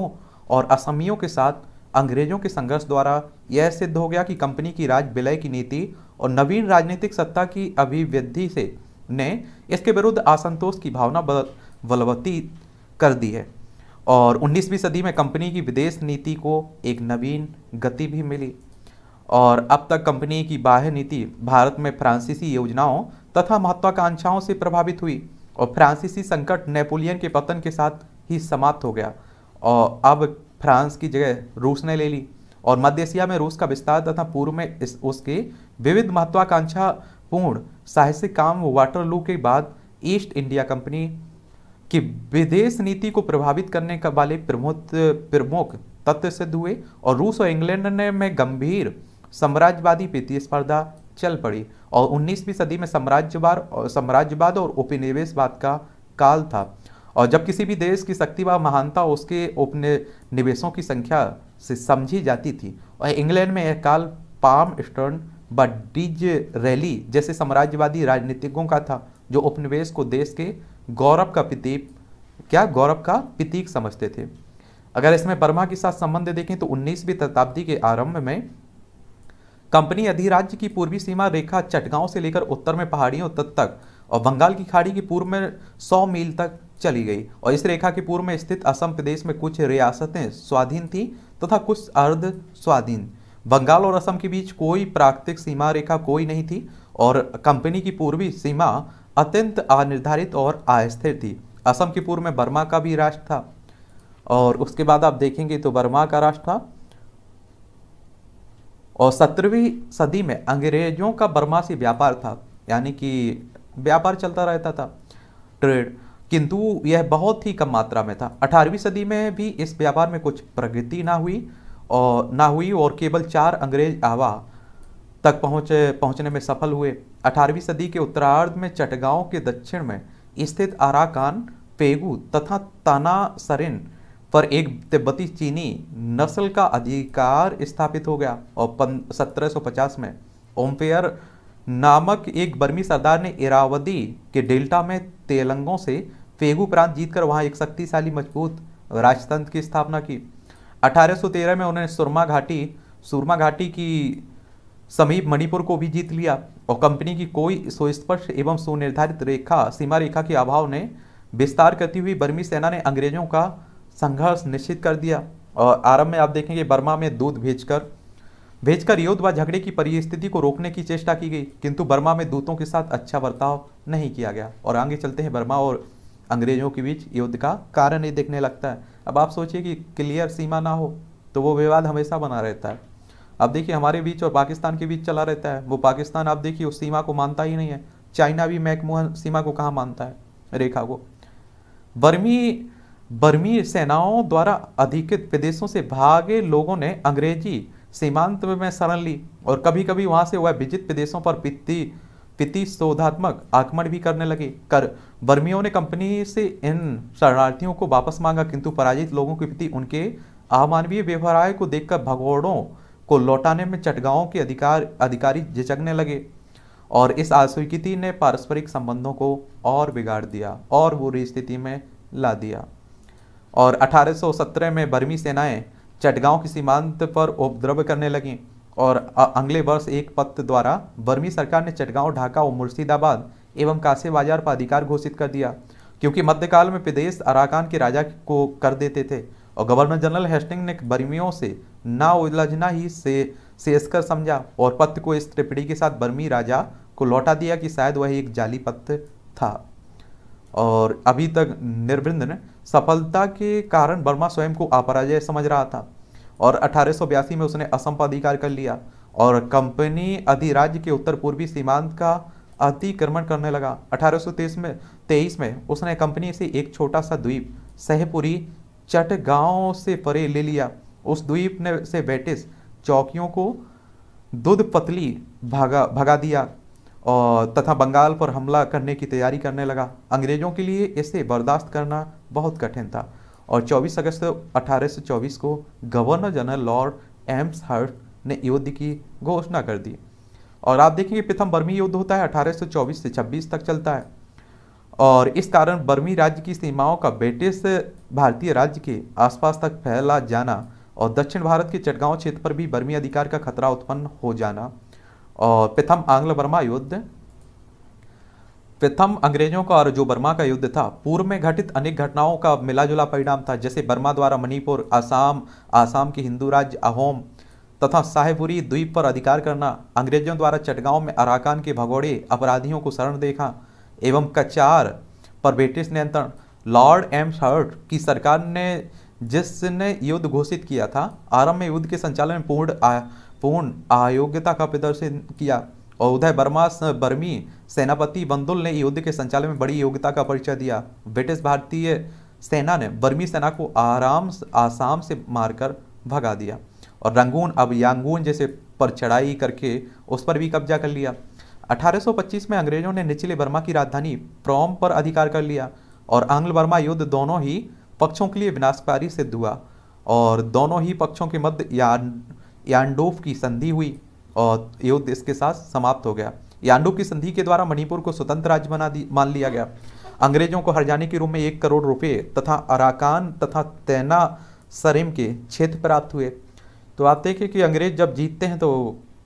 और असमियों के साथ अंग्रेजों के संघर्ष द्वारा यह सिद्ध हो गया कि कंपनी की राज विलय की नीति और नवीन राजनीतिक सत्ता की अभिवृद्धि से ने इसके विरुद्ध असंतोष की भावना बलवती कर दी है और 19वीं सदी में कंपनी की विदेश नीति को एक नवीन गति भी मिली और अब तक कंपनी की बाह्य नीति भारत में फ्रांसीसी योजनाओं तथा महत्वाकांक्षाओं से प्रभावित हुई और फ्रांसीसी संकट नेपोलियन के पतन के साथ ही समाप्त हो गया और अब फ्रांस की जगह रूस ने ले ली और मध्य एशिया में रूस का विस्तार तथा पूर्व में इस उसके विविध महत्वाकांक्षा पूर्ण साहसिक काम वाटरलू के बाद ईस्ट इंडिया कंपनी की विदेश नीति को प्रभावित करने का वाले प्रमुख प्रमुख तत्व सिद्ध हुए और रूस और इंग्लैंड ने में गंभीर साम्राज्यवादी प्रतिस्पर्धा चल पड़ी और 19वीं सदी में साम्राज्यवाद और साम्राज्यवाद और उपनिवेशवाद का काल था और जब किसी भी देश की शक्ति व महानता उसके उपनिवेशों की संख्या से समझी जाती थी और इंग्लैंड में यह काल पाम स्टर्न व डिज रैली जैसे साम्राज्यवादी राजनीतिज्ञों का था जो उपनिवेश को देश के गौरव का प्रतीक क्या गौरव का प्रतीक समझते थे अगर इसमें बर्मा के साथ संबंध देखें तो उन्नीसवीं शताब्दी के आरंभ में कंपनी अधिराज्य की पूर्वी सीमा रेखा चटगांव से लेकर उत्तर में पहाड़ियों तक तक और बंगाल की खाड़ी की पूर्व में 100 मील तक चली गई और इस रेखा के पूर्व में स्थित असम प्रदेश में कुछ रियासतें स्वाधीन थी तथा कुछ अर्ध स्वाधीन बंगाल और असम के बीच कोई प्राकृतिक सीमा रेखा कोई नहीं थी और कंपनी की पूर्वी सीमा अत्यंत अनिर्धारित और अस्थिर थी असम के पूर्व में बर्मा का भी राष्ट्र था और उसके बाद आप देखेंगे तो बर्मा का राष्ट्र था और सत्रहवीं सदी में अंग्रेजों का बर्मा से व्यापार था यानी कि व्यापार चलता रहता था ट्रेड किंतु यह बहुत ही कम मात्रा में था 18वीं सदी में भी इस व्यापार में कुछ प्रगति ना हुई और ना हुई और केवल चार अंग्रेज आवा तक पहुँच पहुँचने में सफल हुए 18वीं सदी के उत्तरार्ध में चटगांव के दक्षिण में स्थित आराकान पेगू तथा ताना पर एक तिब्बती चीनी नस्ल का अधिकार स्थापित हो गया और सत्रह में ओमपेयर नामक एक बर्मी सरदार ने इरावदी के डेल्टा में तेलंगों से फेगू प्रांत जीतकर वहाँ एक शक्तिशाली मजबूत राजतंत्र की स्थापना की 1813 में उन्होंने सुरमा घाटी सुरमा घाटी की समीप मणिपुर को भी जीत लिया और कंपनी की कोई सुस्पष्ट एवं सुनिर्धारित रेखा सीमा रेखा के अभाव ने विस्तार करती हुई बर्मी सेना ने अंग्रेजों का संघर्ष निश्चित कर दिया और आरंभ में आप देखेंगे बर्मा में दूध भेजकर भेजकर युद्ध व झगड़े की परिस्थिति को रोकने की चेष्टा की गई किंतु बर्मा में दूतों के साथ अच्छा बर्ताव नहीं किया गया और आगे चलते हैं बर्मा और अंग्रेजों के बीच युद्ध का कारण ही देखने लगता है अब आप सोचिए कि क्लियर सीमा ना हो तो वो विवाद हमेशा बना रहता है अब देखिए हमारे बीच और पाकिस्तान के बीच चला रहता है वो पाकिस्तान आप देखिए उस सीमा को मानता ही नहीं है चाइना भी मैकमोहन सीमा को कहाँ मानता है रेखा को बर्मी बर्मी सेनाओं द्वारा अधिकृत प्रदेशों से भागे लोगों ने अंग्रेजी सीमांत में शरण ली और कभी कभी वहाँ से वह विजित प्रदेशों पर वित्तीय प्रतिशोधात्मक आक्रमण भी करने लगे कर बर्मियों ने कंपनी से इन शरणार्थियों को वापस मांगा किंतु पराजित लोगों के प्रति उनके अमानवीय व्यवहार को देखकर भगोड़ों को लौटाने में चटगांव के अधिकार अधिकारी झिझकने लगे और इस अस्वीकृति ने पारस्परिक संबंधों को और बिगाड़ दिया और बुरी स्थिति में ला दिया और 1817 में बर्मी सेनाएं चटगांव की सीमांत पर उपद्रव करने लगीं और अगले वर्ष एक पत्र द्वारा बर्मी सरकार ने चटगांव ढाका और मुर्शिदाबाद एवं कासे बाजार पर अधिकार घोषित कर दिया क्योंकि मध्यकाल में प्रदेश अराकान के राजा को कर देते थे और गवर्नर जनरल हेस्टिंग ने बर्मियों से ना उलझना ही से शेषकर समझा और पत्र को इस त्रिपिड़ी के साथ बर्मी राजा को लौटा दिया कि शायद वह एक जाली पत्र था और अभी तक निर्विंद सफलता के कारण बर्मा स्वयं को अपराजय समझ रहा था और अठारह में उसने असम पर अधिकार कर लिया और कंपनी अधिराज्य के उत्तर पूर्वी सीमांत का अतिक्रमण करने लगा अठारह में तेईस में उसने कंपनी से एक छोटा सा द्वीप सहपुरी चटगांव से परे ले लिया उस द्वीप ने से ब्रिटिश चौकियों को दूध पतली भागा भगा दिया और तथा बंगाल पर हमला करने की तैयारी करने लगा अंग्रेज़ों के लिए इसे बर्दाश्त करना बहुत कठिन था और 24 अगस्त अठारह सौ चौबीस को governor general lord Amherst ने युद्ध की घोषणा कर दी और आप देखेंगे प्रथम बर्मी युद्ध होता है 1824 से 26 तक चलता है और इस कारण बर्मी राज्य की सीमाओं का ब्रिटिश भारतीय राज्य के आसपास तक फैला जाना और दक्षिण भारत के चटगांव क्षेत्र पर भी बर्मी अधिकार का खतरा उत्पन्न हो जाना और प्रथम आंग्ल बर्मा युद्ध प्रथम अंग्रेजों का और जो बर्मा का युद्ध था पूर्व में घटित अनेक घटनाओं का मिलाजुला परिणाम था जैसे बर्मा द्वारा मणिपुर आसाम आसाम के हिंदू राज्य अहोम तथा साहेबपुरी द्वीप पर अधिकार करना अंग्रेजों द्वारा चटगांव में अराकान के भगोड़े अपराधियों को शरण देखा एवं कचार पर ब्रिटिश नियंत्रण लॉर्ड एम हर्ट की सरकार ने जिसने युद्ध घोषित किया था आरंभ में युद्ध के संचालन में पूर्ण पूर्ण अयोग्यता का प्रदर्शन किया और उदय बर्मा बर्मी सेनापति बंदुल ने युद्ध के संचालन में बड़ी योग्यता का परिचय दिया ब्रिटिश भारतीय सेना ने बर्मी सेना को आराम आसाम से मारकर भगा दिया और रंगून अब यांगून जैसे पर चढ़ाई करके उस पर भी कब्जा कर लिया 1825 में अंग्रेजों ने निचले बर्मा की राजधानी प्रोम पर अधिकार कर लिया और आंग्ल बर्मा युद्ध दोनों ही पक्षों के लिए विनाशकारी सिद्ध हुआ और दोनों ही पक्षों के मध्य यान यांडोफ की संधि हुई और युद्ध इसके साथ समाप्त हो गया यांडू की संधि के द्वारा मणिपुर को स्वतंत्र राज्य बना दी मान लिया गया अंग्रेजों को हर जाने के रूप में एक करोड़ रुपए तथा अराकान तथा तैना सरिम के क्षेत्र प्राप्त हुए तो आप देखिए कि अंग्रेज जब जीतते हैं तो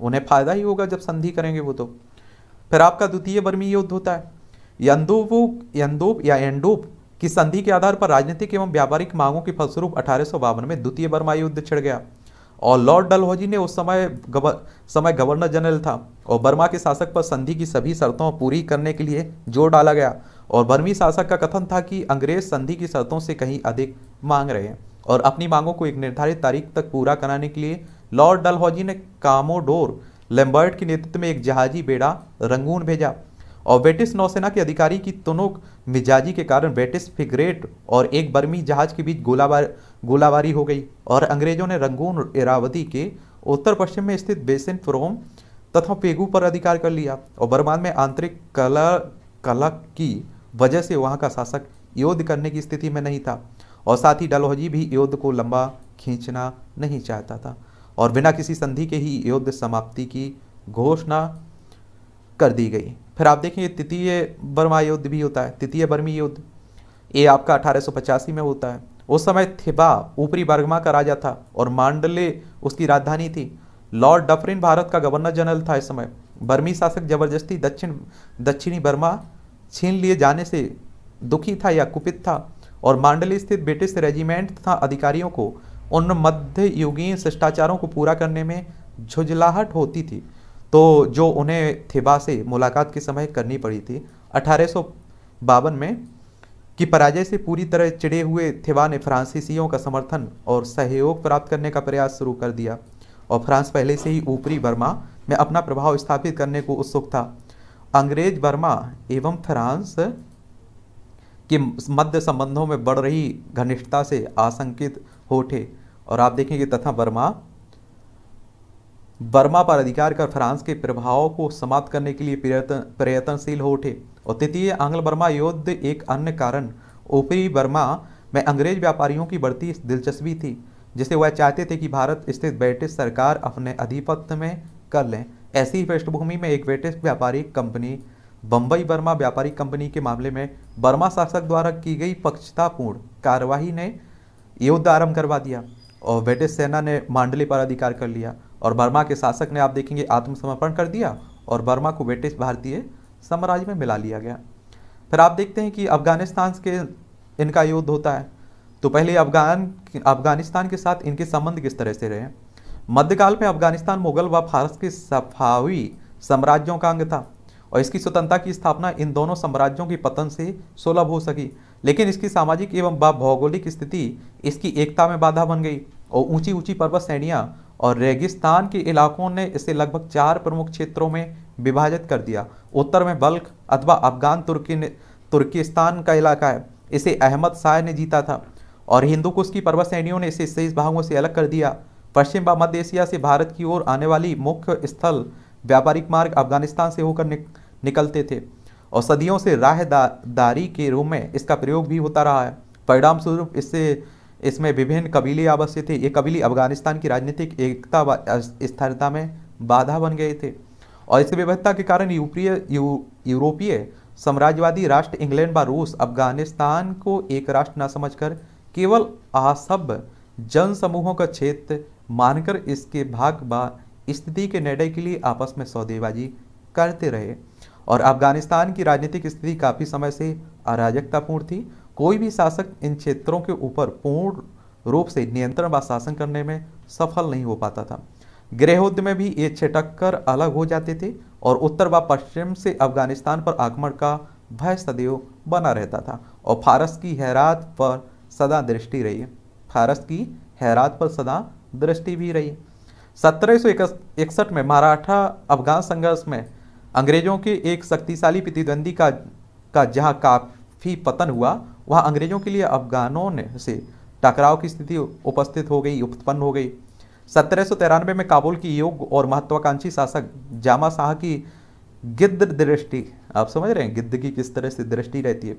उन्हें फायदा ही होगा जब संधि करेंगे वो तो फिर आपका द्वितीय बर्मी युद्ध होता है यंदोबू यंदोब या एंडोब की संधि के आधार पर राजनीतिक एवं व्यापारिक मांगों के फलस्वरूप अठारह में द्वितीय बर्मा युद्ध छिड़ गया और लॉर्ड डलहौजी ने उस समय गवर समय गवर्नर जनरल था और बर्मा के शासक पर संधि की सभी शर्तों पूरी करने के लिए जोर डाला गया और बर्मी शासक का कथन था कि अंग्रेज संधि की शर्तों से कहीं अधिक मांग रहे हैं और अपनी मांगों को एक निर्धारित तारीख तक पूरा कराने के लिए लॉर्ड डलहौजी ने कामोडोर लेम्बर्ट के नेतृत्व में एक जहाजी बेड़ा रंगून भेजा और ब्रिटिश नौसेना के अधिकारी की तुनोक मिजाजी के कारण ब्रिटिश फिग्रेट और एक बर्मी जहाज के बीच गोलाबार गोलाबारी हो गई और अंग्रेजों ने रंगून इरावती के उत्तर पश्चिम में स्थित बेसिन फ्रोम तथा पेगू पर अधिकार कर लिया और बर्मान में आंतरिक कला कला की वजह से वहाँ का शासक युद्ध करने की स्थिति में नहीं था और साथ ही डलहौजी भी युद्ध को लंबा खींचना नहीं चाहता था और बिना किसी संधि के ही युद्ध समाप्ति की घोषणा कर दी गई फिर आप देखेंगे तृतीय बर्मा युद्ध भी होता है तृतीय बर्मी युद्ध ये आपका अठारह में होता है उस समय थिबा ऊपरी बर्गमा का राजा था और मांडले उसकी राजधानी थी लॉर्ड डफरिन भारत का गवर्नर जनरल था इस समय बर्मी शासक जबरदस्ती दक्षिण दक्षिणी बर्मा छीन लिए जाने से दुखी था या कुपित था और मांडली स्थित ब्रिटिश रेजिमेंट तथा अधिकारियों को उन मध्य शिष्टाचारों को पूरा करने में झुझलाहट होती थी तो जो उन्हें थिबा से मुलाकात के समय करनी पड़ी थी अठारह में कि पराजय से पूरी तरह चिड़े हुए थिवा ने फ्रांसीसियों का समर्थन और सहयोग प्राप्त करने का प्रयास शुरू कर दिया और फ्रांस पहले से ही ऊपरी बर्मा में अपना प्रभाव स्थापित करने को उत्सुक था अंग्रेज बर्मा एवं फ्रांस के मध्य संबंधों में बढ़ रही घनिष्ठता से आशंकित हो उठे और आप देखेंगे तथा बर्मा बर्मा पर अधिकार कर फ्रांस के प्रभाव को समाप्त करने के लिए प्रयत्न प्रयत्नशील हो उठे और तृतीय आंग्ल बर्मा युद्ध एक अन्य कारण ऊपरी बर्मा में अंग्रेज व्यापारियों की बढ़ती दिलचस्पी थी जिसे वह चाहते थे कि भारत स्थित ब्रिटिश सरकार अपने अधिपत्य में कर लें ऐसी ही पृष्ठभूमि में एक ब्रिटिश व्यापारिक कंपनी बम्बई बर्मा व्यापारिक कंपनी के मामले में बर्मा शासक द्वारा की गई पक्षतापूर्ण कार्यवाही ने युद्ध आरंभ करवा दिया और ब्रिटिश सेना ने मांडली पर अधिकार कर लिया और बर्मा के शासक ने आप देखेंगे आत्मसमर्पण कर दिया और बर्मा को ब्रिटिश भारतीय साम्राज्य में मिला लिया गया फिर आप देखते हैं कि अफगानिस्तान के इनका युद्ध होता है तो पहले अफगान अफगानिस्तान के साथ इनके संबंध किस तरह से रहे मध्यकाल में अफगानिस्तान मुगल व फारस के सफावी साम्राज्यों का अंग था और इसकी स्वतंत्रता की स्थापना इन दोनों साम्राज्यों की पतन से सुलभ हो सकी लेकिन इसकी सामाजिक एवं भौगोलिक स्थिति इसकी एकता में बाधा बन गई और ऊंची ऊंची पर्वत श्रेणियाँ और रेगिस्तान के इलाकों ने इसे लगभग चार प्रमुख क्षेत्रों में विभाजित कर दिया उत्तर में बल्क अथवा अफगान तुर्की ने तुर्किस्तान का इलाका है इसे अहमद शाह ने जीता था और हिंदू कुश की पर्वत श्रेणियों ने इसे शेष भागों से अलग कर दिया पश्चिम व मध्य एशिया से भारत की ओर आने वाली मुख्य स्थल व्यापारिक मार्ग अफगानिस्तान से होकर निक, निकलते थे और सदियों से राहदारी के रूप में इसका प्रयोग भी होता रहा है परिणाम स्वरूप इससे इसमें विभिन्न कबीले आवासीय थे ये कबीले अफगानिस्तान की राजनीतिक एकता स्थिरता में बाधा बन गए थे और इस विविधता के कारण यूपीय यू, यूरोपीय साम्राज्यवादी राष्ट्र इंग्लैंड व रूस अफगानिस्तान को एक राष्ट्र न समझकर केवल असभ्य जन समूहों का क्षेत्र मानकर इसके भाग व स्थिति के निर्णय के लिए आपस में सौदेबाजी करते रहे और अफगानिस्तान की राजनीतिक स्थिति काफ़ी समय से अराजकतापूर्ण थी कोई भी शासक इन क्षेत्रों के ऊपर पूर्ण रूप से नियंत्रण व शासन करने में सफल नहीं हो पाता था गृहोद्य में भी ये छिटक कर अलग हो जाते थे और उत्तर व पश्चिम से अफगानिस्तान पर आक्रमण का भय सदैव बना रहता था और फारस की हैरात पर सदा दृष्टि रही फारस की हैरात पर सदा दृष्टि भी रही सत्रह में मराठा अफगान संघर्ष में अंग्रेजों के एक शक्तिशाली प्रतिद्वंदी का का जहां काफ़ी पतन हुआ वहाँ अंग्रेजों के लिए अफगानों ने से टकराव की स्थिति उपस्थित हो गई उत्पन्न हो गई सत्रह में काबुल की योग्य और महत्वाकांक्षी शासक जामा शाह की गिद्ध दृष्टि आप समझ रहे हैं गिद्ध की किस तरह से दृष्टि रहती है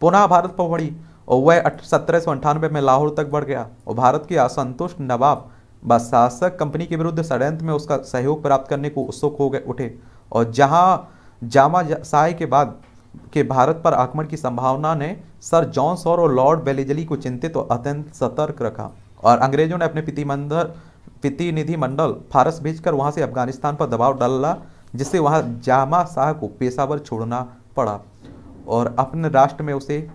पुनः भारत पर पड़ी और वह सत्रह में लाहौर तक बढ़ गया और भारत के असंतुष्ट नवाब व शासक कंपनी के विरुद्ध षडयंत्र में उसका सहयोग प्राप्त करने को उत्सुक हो गए उठे और जहां जामा शाह के बाद के भारत पर आक्रमण की संभावना ने सर जॉन सौर और लॉर्ड बेलिजली को चिंतित और अत्यंत सतर्क रखा और अंग्रेजों ने अपने प्रतिबंधर प्रतिनिधि मंडल फारस भेजकर वहां से अफगानिस्तान पर दबाव डाला जिससे वहां जामा शाह को पेशावर छोड़ना पड़ा और अपने राष्ट्र में उसे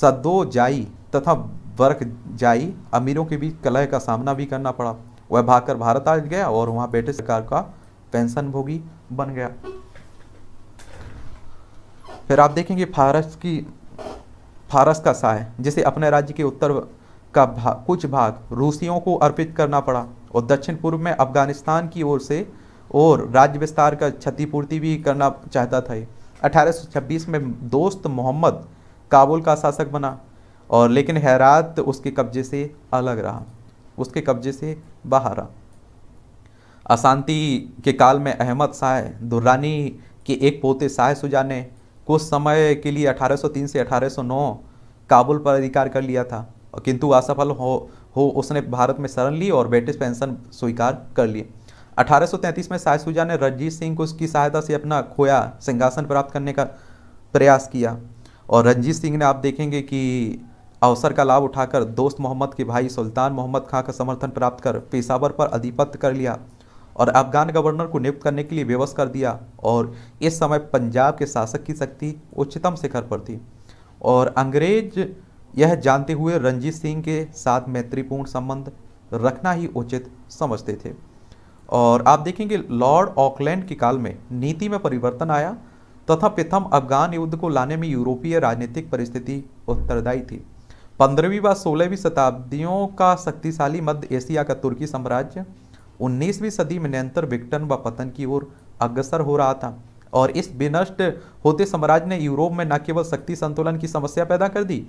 सदो जाई तथा वर्क जाई अमीरों के बीच कलह का सामना भी करना पड़ा वह भागकर भारत आ गया और वहाँ ब्रिटिश सरकार का पेंशन भोगी बन गया फिर आप देखेंगे फारस की फारस का साय जिसे अपने राज्य के उत्तर का भा, कुछ भाग रूसियों को अर्पित करना पड़ा और दक्षिण पूर्व में अफगानिस्तान की ओर से और राज्य विस्तार का क्षतिपूर्ति भी करना चाहता था 1826 में दोस्त मोहम्मद काबुल का शासक बना और लेकिन हैरात उसके कब्जे से अलग रहा उसके कब्जे से बाहर रहा अशांति के काल में अहमद शाह दुर्रानी के एक पोते शाह सुजा ने कुछ समय के लिए 1803 से 1809 काबुल पर अधिकार कर लिया था किंतु असफल हो हो उसने भारत में शरण ली और ब्रिटिश पेंशन स्वीकार कर लिए 1833 में सायसुजा ने रंजीत सिंह को उसकी सहायता से अपना खोया सिंहासन प्राप्त करने का प्रयास किया और रंजीत सिंह ने आप देखेंगे कि अवसर का लाभ उठाकर दोस्त मोहम्मद के भाई सुल्तान मोहम्मद खां का समर्थन प्राप्त कर पेशावर पर अधिपत्य कर लिया और अफगान गवर्नर को नियुक्त करने के लिए विवश कर दिया और इस समय पंजाब के शासक की शक्ति उच्चतम शिखर पर थी और अंग्रेज यह जानते हुए रंजीत सिंह के साथ मैत्रीपूर्ण संबंध रखना ही उचित समझते थे और आप देखेंगे लॉर्ड ऑकलैंड के काल में नीति में परिवर्तन आया तथा प्रथम अफगान युद्ध को लाने में यूरोपीय राजनीतिक परिस्थिति उत्तरदायी थी पंद्रहवीं व सोलहवीं शताब्दियों का शक्तिशाली मध्य एशिया का तुर्की साम्राज्य उन्नीसवीं सदी में निरंतर विघटन व पतन की ओर अग्रसर हो रहा था और इस विनष्ट होते साम्राज्य ने यूरोप में न केवल शक्ति संतुलन की समस्या पैदा कर दी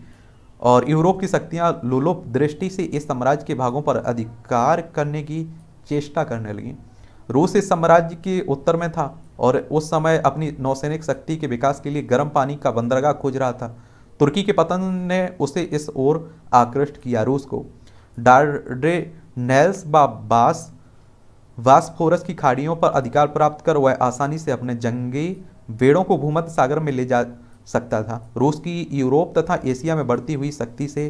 और यूरोप की शक्तियां लोलोप दृष्टि से इस साम्राज्य के भागों पर अधिकार करने की चेष्टा करने लगी रूस इस साम्राज्य के उत्तर में था और उस समय अपनी नौसैनिक शक्ति के विकास के लिए गर्म पानी का बंदरगाह खोज रहा था तुर्की के पतन ने उसे इस ओर आकृष्ट किया रूस को डार्डे नेल्स बास बा वास्फोरस की खाड़ियों पर अधिकार प्राप्त कर वह आसानी से अपने जंगी बेड़ों को भूमध्य सागर में ले जा सकता था रूस की यूरोप तथा एशिया में बढ़ती हुई शक्ति से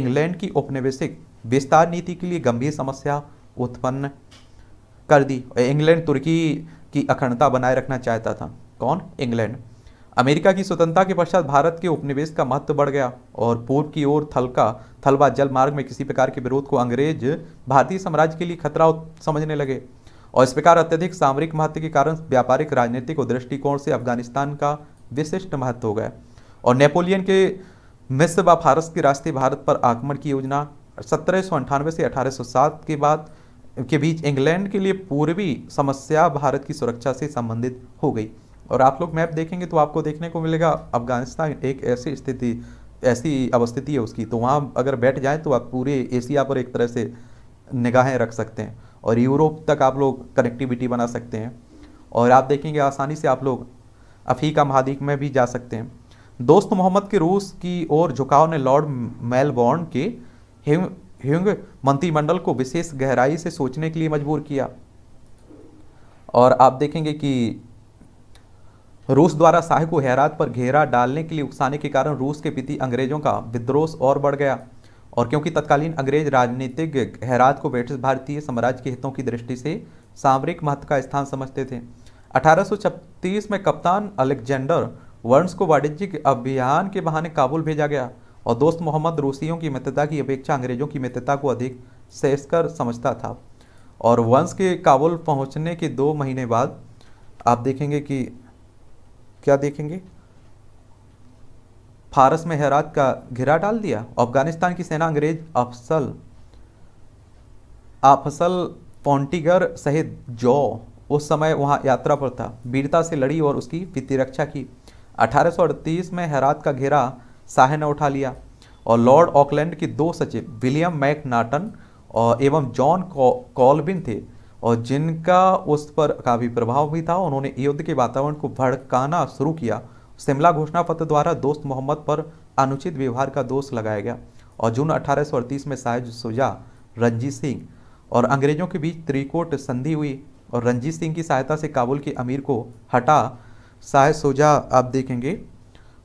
इंग्लैंड की औपनिवेशिक विस्तार नीति के लिए गंभीर समस्या उत्पन्न कर दी इंग्लैंड तुर्की की अखंडता बनाए रखना चाहता था कौन इंग्लैंड अमेरिका की स्वतंत्रता के पश्चात भारत के उपनिवेश का महत्व बढ़ गया और पूर्व की ओर थलका थलवा जल मार्ग में किसी प्रकार के विरोध को अंग्रेज भारतीय साम्राज्य के लिए खतरा समझने लगे और इस प्रकार अत्यधिक सामरिक महत्व के कारण व्यापारिक राजनीतिक और दृष्टिकोण से अफगानिस्तान का विशिष्ट महत्व हो गया और नेपोलियन के मिस्र व फारस के रास्ते भारत पर आक्रमण की योजना सत्रह से अठारह के बाद के बीच इंग्लैंड के लिए पूर्वी समस्या भारत की सुरक्षा से संबंधित हो गई और आप लोग मैप देखेंगे तो आपको देखने को मिलेगा अफगानिस्तान एक ऐसी स्थिति ऐसी अवस्थिति है उसकी तो वहाँ अगर बैठ जाए तो आप पूरे एशिया पर एक तरह से निगाहें रख सकते हैं और यूरोप तक आप लोग कनेक्टिविटी बना सकते हैं और आप देखेंगे आसानी से आप लोग अफ्रीका महाद्वीप में भी जा सकते हैं दोस्त मोहम्मद के रूस की ओर झुकाव ने लॉर्ड मेलबॉर्न के ह्यूंग मंत्रिमंडल को विशेष गहराई से सोचने के लिए मजबूर किया और आप देखेंगे कि रूस द्वारा शाह को हैरात पर घेरा डालने के लिए उकसाने के कारण रूस के प्रति अंग्रेजों का विद्रोह और बढ़ गया और क्योंकि तत्कालीन अंग्रेज राजनीतिक हैरात को ब्रिटिश भारतीय साम्राज्य के हितों की दृष्टि से सामरिक महत्व का स्थान समझते थे 1836 में कप्तान अलेक्जेंडर वर्न्स को वाणिज्यिक अभियान के बहाने काबुल भेजा गया और दोस्त मोहम्मद रूसियों की मित्रता की अपेक्षा अंग्रेजों की मित्रता को अधिक कर समझता था और वंश के काबुल पहुंचने के दो महीने बाद आप देखेंगे कि क्या देखेंगे फारस में हेरात का घेरा डाल दिया अफगानिस्तान की सेना अंग्रेज अफसल अफसल पॉन्टीगर सहित जो उस समय वहां यात्रा पर था वीरता से लड़ी और उसकी वित्तीय रक्षा की 1838 में हेरात का घेरा शाह ने उठा लिया और लॉर्ड ऑकलैंड के दो सचिव विलियम मैक नाटन और एवं जॉन कॉलबिन थे और जिनका उस पर काफ़ी प्रभाव भी था उन्होंने युद्ध के वातावरण को भड़काना शुरू किया शिमला घोषणा पत्र द्वारा दोस्त मोहम्मद पर अनुचित व्यवहार का दोष लगाया गया और जून अठारह में साहिब सुजा रंजीत सिंह और अंग्रेजों के बीच त्रिकोट संधि हुई और रंजीत सिंह की सहायता से काबुल के अमीर को हटा साहिब सुजा आप देखेंगे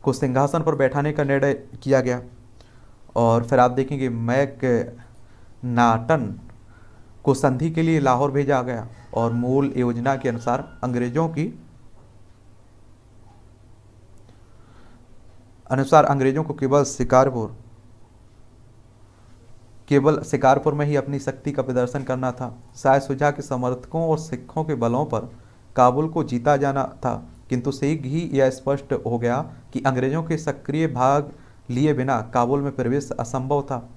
को सिंहासन पर बैठाने का निर्णय किया गया और फिर आप देखेंगे मैक नाटन को संधि के लिए लाहौर भेजा गया और मूल योजना के अनुसार अंग्रेजों की अनुसार अंग्रेजों को केवल शिकारपुर केवल शिकारपुर में ही अपनी शक्ति का प्रदर्शन करना था शायद सुझा के समर्थकों और सिखों के बलों पर काबुल को जीता जाना था किंतु शीघ्र ही यह स्पष्ट हो गया कि अंग्रेजों के सक्रिय भाग लिए बिना काबुल में प्रवेश असंभव था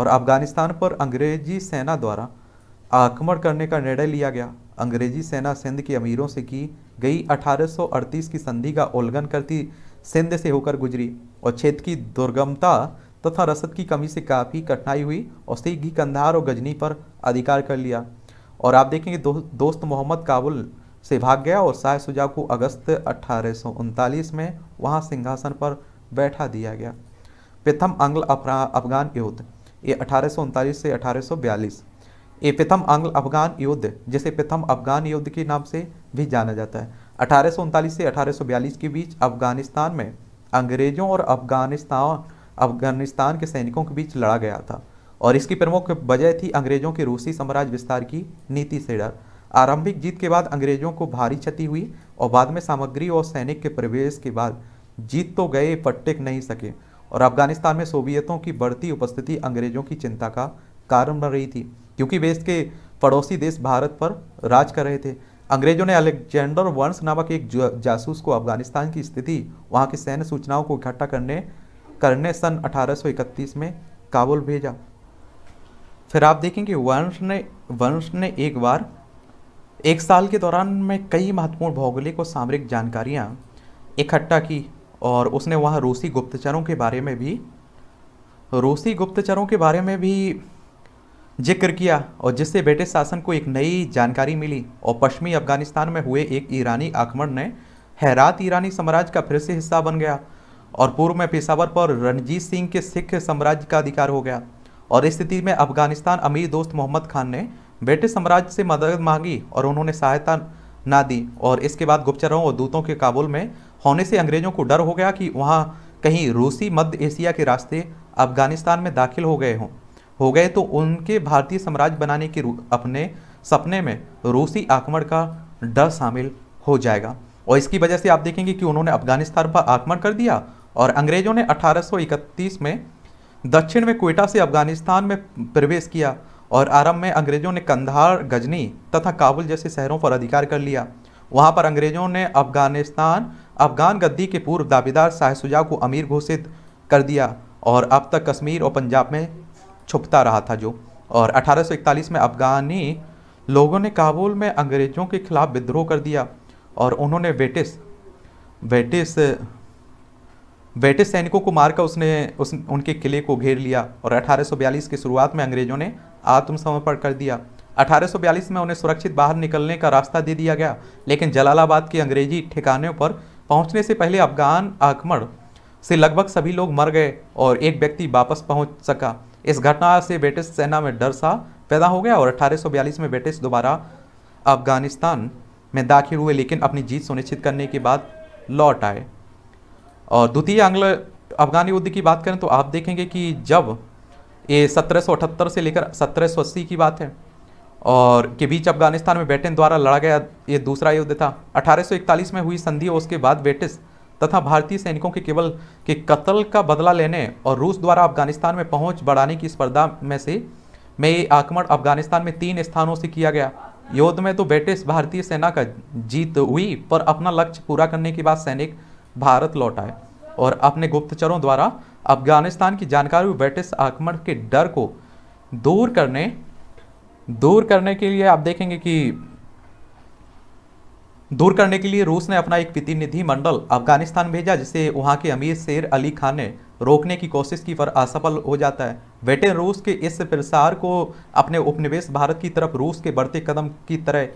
और अफगानिस्तान पर अंग्रेजी सेना द्वारा आक्रमण करने का निर्णय लिया गया अंग्रेजी सेना सिंध के अमीरों से की गई 1838 की संधि का उल्लंघन करती सिंध से होकर गुजरी और क्षेत्र की दुर्गमता तथा रसद की कमी से काफ़ी कठिनाई हुई और सीख ही कंधार और गजनी पर अधिकार कर लिया और आप देखेंगे दो, दोस्त मोहम्मद काबुल से भाग गया और शाह सुजा को अगस्त अठारह में वहाँ सिंहासन पर बैठा दिया गया प्रथम आंग्ल अफगान युद्ध ये अठारह से अठारह ये प्रथम आंग्ल अफगान युद्ध जिसे प्रथम अफगान युद्ध के नाम से भी जाना जाता है अठारह से अठारह के बीच अफगानिस्तान में अंग्रेजों और अफगानिस्तान अफगानिस्तान के सैनिकों के बीच लड़ा गया था और इसकी प्रमुख वजह थी अंग्रेजों के रूसी साम्राज्य विस्तार की नीति से डर आरंभिक जीत के बाद अंग्रेजों को भारी क्षति हुई और बाद में सामग्री और सैनिक के प्रवेश के बाद जीत तो गए पर नहीं सके और अफगानिस्तान में सोवियतों की बढ़ती उपस्थिति अंग्रेजों की चिंता का कारण बन रही थी क्योंकि वे इसके पड़ोसी देश भारत पर राज कर रहे थे अंग्रेजों ने अलेक्जेंडर वंश नामक एक जासूस को अफगानिस्तान की स्थिति वहाँ की सैन्य सूचनाओं को इकट्ठा करने करने सन 1831 में काबुल भेजा फिर आप देखेंगे वंश ने वंश ने एक बार एक साल के दौरान में कई महत्वपूर्ण भौगोलिक और सामरिक जानकारियाँ इकट्ठा की और उसने वहाँ रूसी गुप्तचरों के बारे में भी रूसी गुप्तचरों के बारे में भी जिक्र किया और जिससे ब्रिटिश शासन को एक नई जानकारी मिली और पश्चिमी अफगानिस्तान में हुए एक ईरानी आक्रमण ने हैरात ईरानी साम्राज्य का फिर से हिस्सा बन गया और पूर्व में पेशावर पर रणजीत सिंह के सिख साम्राज्य का अधिकार हो गया और इस स्थिति में अफगानिस्तान अमीर दोस्त मोहम्मद खान ने ब्रिटिश साम्राज्य से मदद मांगी और उन्होंने सहायता ना दी और इसके बाद गुप्तचरों और दूतों के काबुल में होने से अंग्रेज़ों को डर हो गया कि वहाँ कहीं रूसी मध्य एशिया के रास्ते अफगानिस्तान में दाखिल हो गए हों हो गए तो उनके भारतीय साम्राज्य बनाने के अपने सपने में रूसी आक्रमण का डर शामिल हो जाएगा और इसकी वजह से आप देखेंगे कि उन्होंने अफगानिस्तान पर आक्रमण कर दिया और अंग्रेज़ों ने 1831 में दक्षिण में क्वेटा से अफगानिस्तान में प्रवेश किया और आरंभ में अंग्रेज़ों ने कंधार गजनी तथा काबुल जैसे शहरों पर अधिकार कर लिया वहां पर अंग्रेज़ों ने अफगानिस्तान अफगान गद्दी के पूर्व दावेदार शाह सुजा को अमीर घोषित कर दिया और अब तक कश्मीर और पंजाब में छुपता रहा था जो और 1841 में अफगानी लोगों ने काबुल में अंग्रेज़ों के खिलाफ विद्रोह कर दिया और उन्होंने वेटिस वेटिस वेटिस सैनिकों को मारकर उसने उस उनके किले को घेर लिया और 1842 की शुरुआत में अंग्रेज़ों ने आत्मसमर्पण कर दिया 1842 में उन्हें सुरक्षित बाहर निकलने का रास्ता दे दिया गया लेकिन जलालाबाद के अंग्रेजी ठिकाने पर पहुंचने से पहले अफगान आक्रमण से लगभग सभी लोग मर गए और एक व्यक्ति वापस पहुंच सका इस घटना से ब्रिटिश सेना में डर सा पैदा हो गया और 1842 में ब्रिटिश दोबारा अफगानिस्तान में दाखिल हुए लेकिन अपनी जीत सुनिश्चित करने के बाद लौट आए और द्वितीय आंग्ल अफगान युद्ध की बात करें तो आप देखेंगे कि जब ये सत्रह से लेकर सत्रह की बात है और के बीच अफगानिस्तान में ब्रिटेन द्वारा लड़ा गया ये दूसरा युद्ध था 1841 में हुई संधि और उसके बाद ब्रिटिश तथा भारतीय सैनिकों के केवल के कत्ल का बदला लेने और रूस द्वारा अफगानिस्तान में पहुंच बढ़ाने की स्पर्धा में से में ये आक्रमण अफगानिस्तान में तीन स्थानों से किया गया युद्ध में तो ब्रिटिश भारतीय सेना का जीत हुई पर अपना लक्ष्य पूरा करने के बाद सैनिक भारत लौट आए और अपने गुप्तचरों द्वारा अफगानिस्तान की जानकारी ब्रिटिश आक्रमण के डर को दूर करने दूर करने के लिए आप देखेंगे कि दूर करने के लिए रूस ने अपना एक प्रतिनिधिमंडल अफगानिस्तान भेजा जिसे वहां के अमीर शेर अली खान ने रोकने की कोशिश की पर असफल हो जाता है ब्रिटेन रूस के इस प्रसार को अपने उपनिवेश भारत की तरफ रूस के बढ़ते कदम की तरह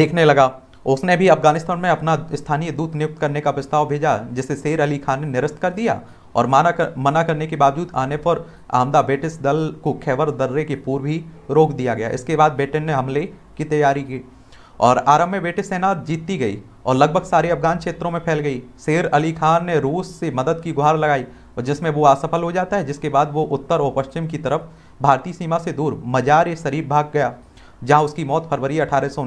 देखने लगा उसने भी अफगानिस्तान में अपना स्थानीय दूत नियुक्त करने का प्रस्ताव भेजा जिसे शेर अली खान ने निरस्त कर दिया और माना कर मना करने के बावजूद आने पर आमदा ब्रिटिश दल को खैबर दर्रे के पूर्व ही रोक दिया गया इसके बाद ब्रिटेन ने हमले की तैयारी की और आरंभ में ब्रिटिश सेना जीतती गई और लगभग सारे अफगान क्षेत्रों में फैल गई शेर अली खान ने रूस से मदद की गुहार लगाई और जिसमें वो असफल हो जाता है जिसके बाद वो उत्तर और पश्चिम की तरफ भारतीय सीमा से दूर मजार शरीफ भाग गया जहाँ उसकी मौत फरवरी अठारह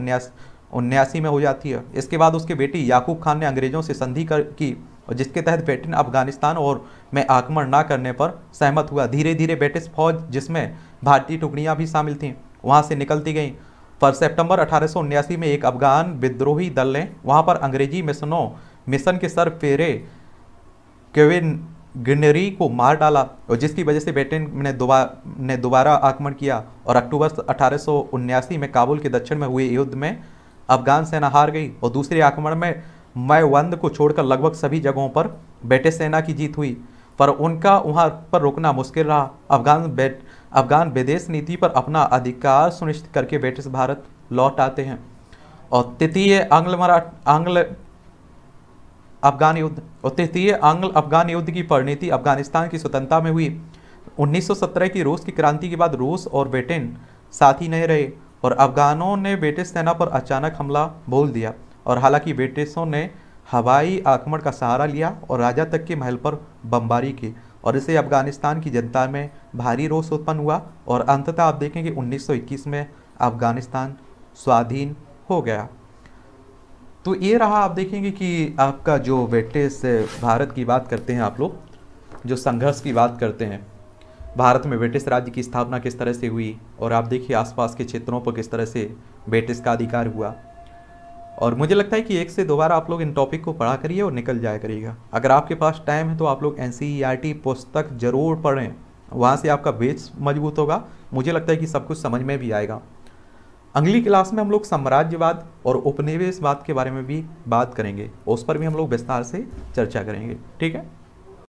उन्यासी में हो जाती है इसके बाद उसके बेटी याकूब खान ने अंग्रेज़ों से संधि कर की और जिसके तहत ब्रिटेन अफगानिस्तान और में आक्रमण ना करने पर सहमत हुआ धीरे धीरे ब्रिटिश फौज जिसमें भारतीय टुकड़ियाँ भी शामिल थीं वहाँ से निकलती गईं पर सितंबर अठारह में एक अफगान विद्रोही दल ने वहाँ पर अंग्रेजी मिशनों मिशन के सर फेरे केविन गिनरी को मार डाला और जिसकी वजह से ब्रिटेन ने दोबारा ने दोबारा आक्रमण किया और अक्टूबर अठारह में काबुल के दक्षिण में हुए युद्ध में अफगान सेना हार गई और दूसरे आक्रमण में मैवंद को छोड़कर लगभग सभी जगहों पर ब्रिटिश सेना की जीत हुई पर उनका वहाँ पर रुकना मुश्किल रहा अफगान बेट अफगान विदेश नीति पर अपना अधिकार सुनिश्चित करके ब्रिटिश भारत लौट आते हैं और तृतीय आंग्ल मराठ आंग्ल अफगान युद्ध और तृतीय आंग्ल अफगान युद्ध की परिणति अफगानिस्तान की स्वतंत्रता में हुई 1917 की रूस की क्रांति के बाद रूस और ब्रिटेन साथ ही नहीं रहे और अफगानों ने ब्रिटिश सेना पर अचानक हमला बोल दिया और हालांकि ब्रिटिशों ने हवाई आक्रमण का सहारा लिया और राजा तक के महल पर बमबारी की और इसे अफगानिस्तान की जनता में भारी रोष उत्पन्न हुआ और अंततः आप देखें कि 1921 में अफगानिस्तान स्वाधीन हो गया तो ये रहा आप देखेंगे कि आपका जो ब्रिटिश भारत की बात करते हैं आप लोग जो संघर्ष की बात करते हैं भारत में ब्रिटिश राज्य की स्थापना किस तरह से हुई और आप देखिए आसपास के क्षेत्रों पर किस तरह से ब्रिटिश का अधिकार हुआ और मुझे लगता है कि एक से दोबारा आप लोग इन टॉपिक को पढ़ा करिए और निकल जाया करिएगा अगर आपके पास टाइम है तो आप लोग एन e पुस्तक ज़रूर पढ़ें वहाँ से आपका बेस मजबूत होगा मुझे लगता है कि सब कुछ समझ में भी आएगा अगली क्लास में हम लोग साम्राज्यवाद और उपनिवेशवाद के बारे में भी बात करेंगे उस पर भी हम लोग विस्तार से चर्चा करेंगे ठीक है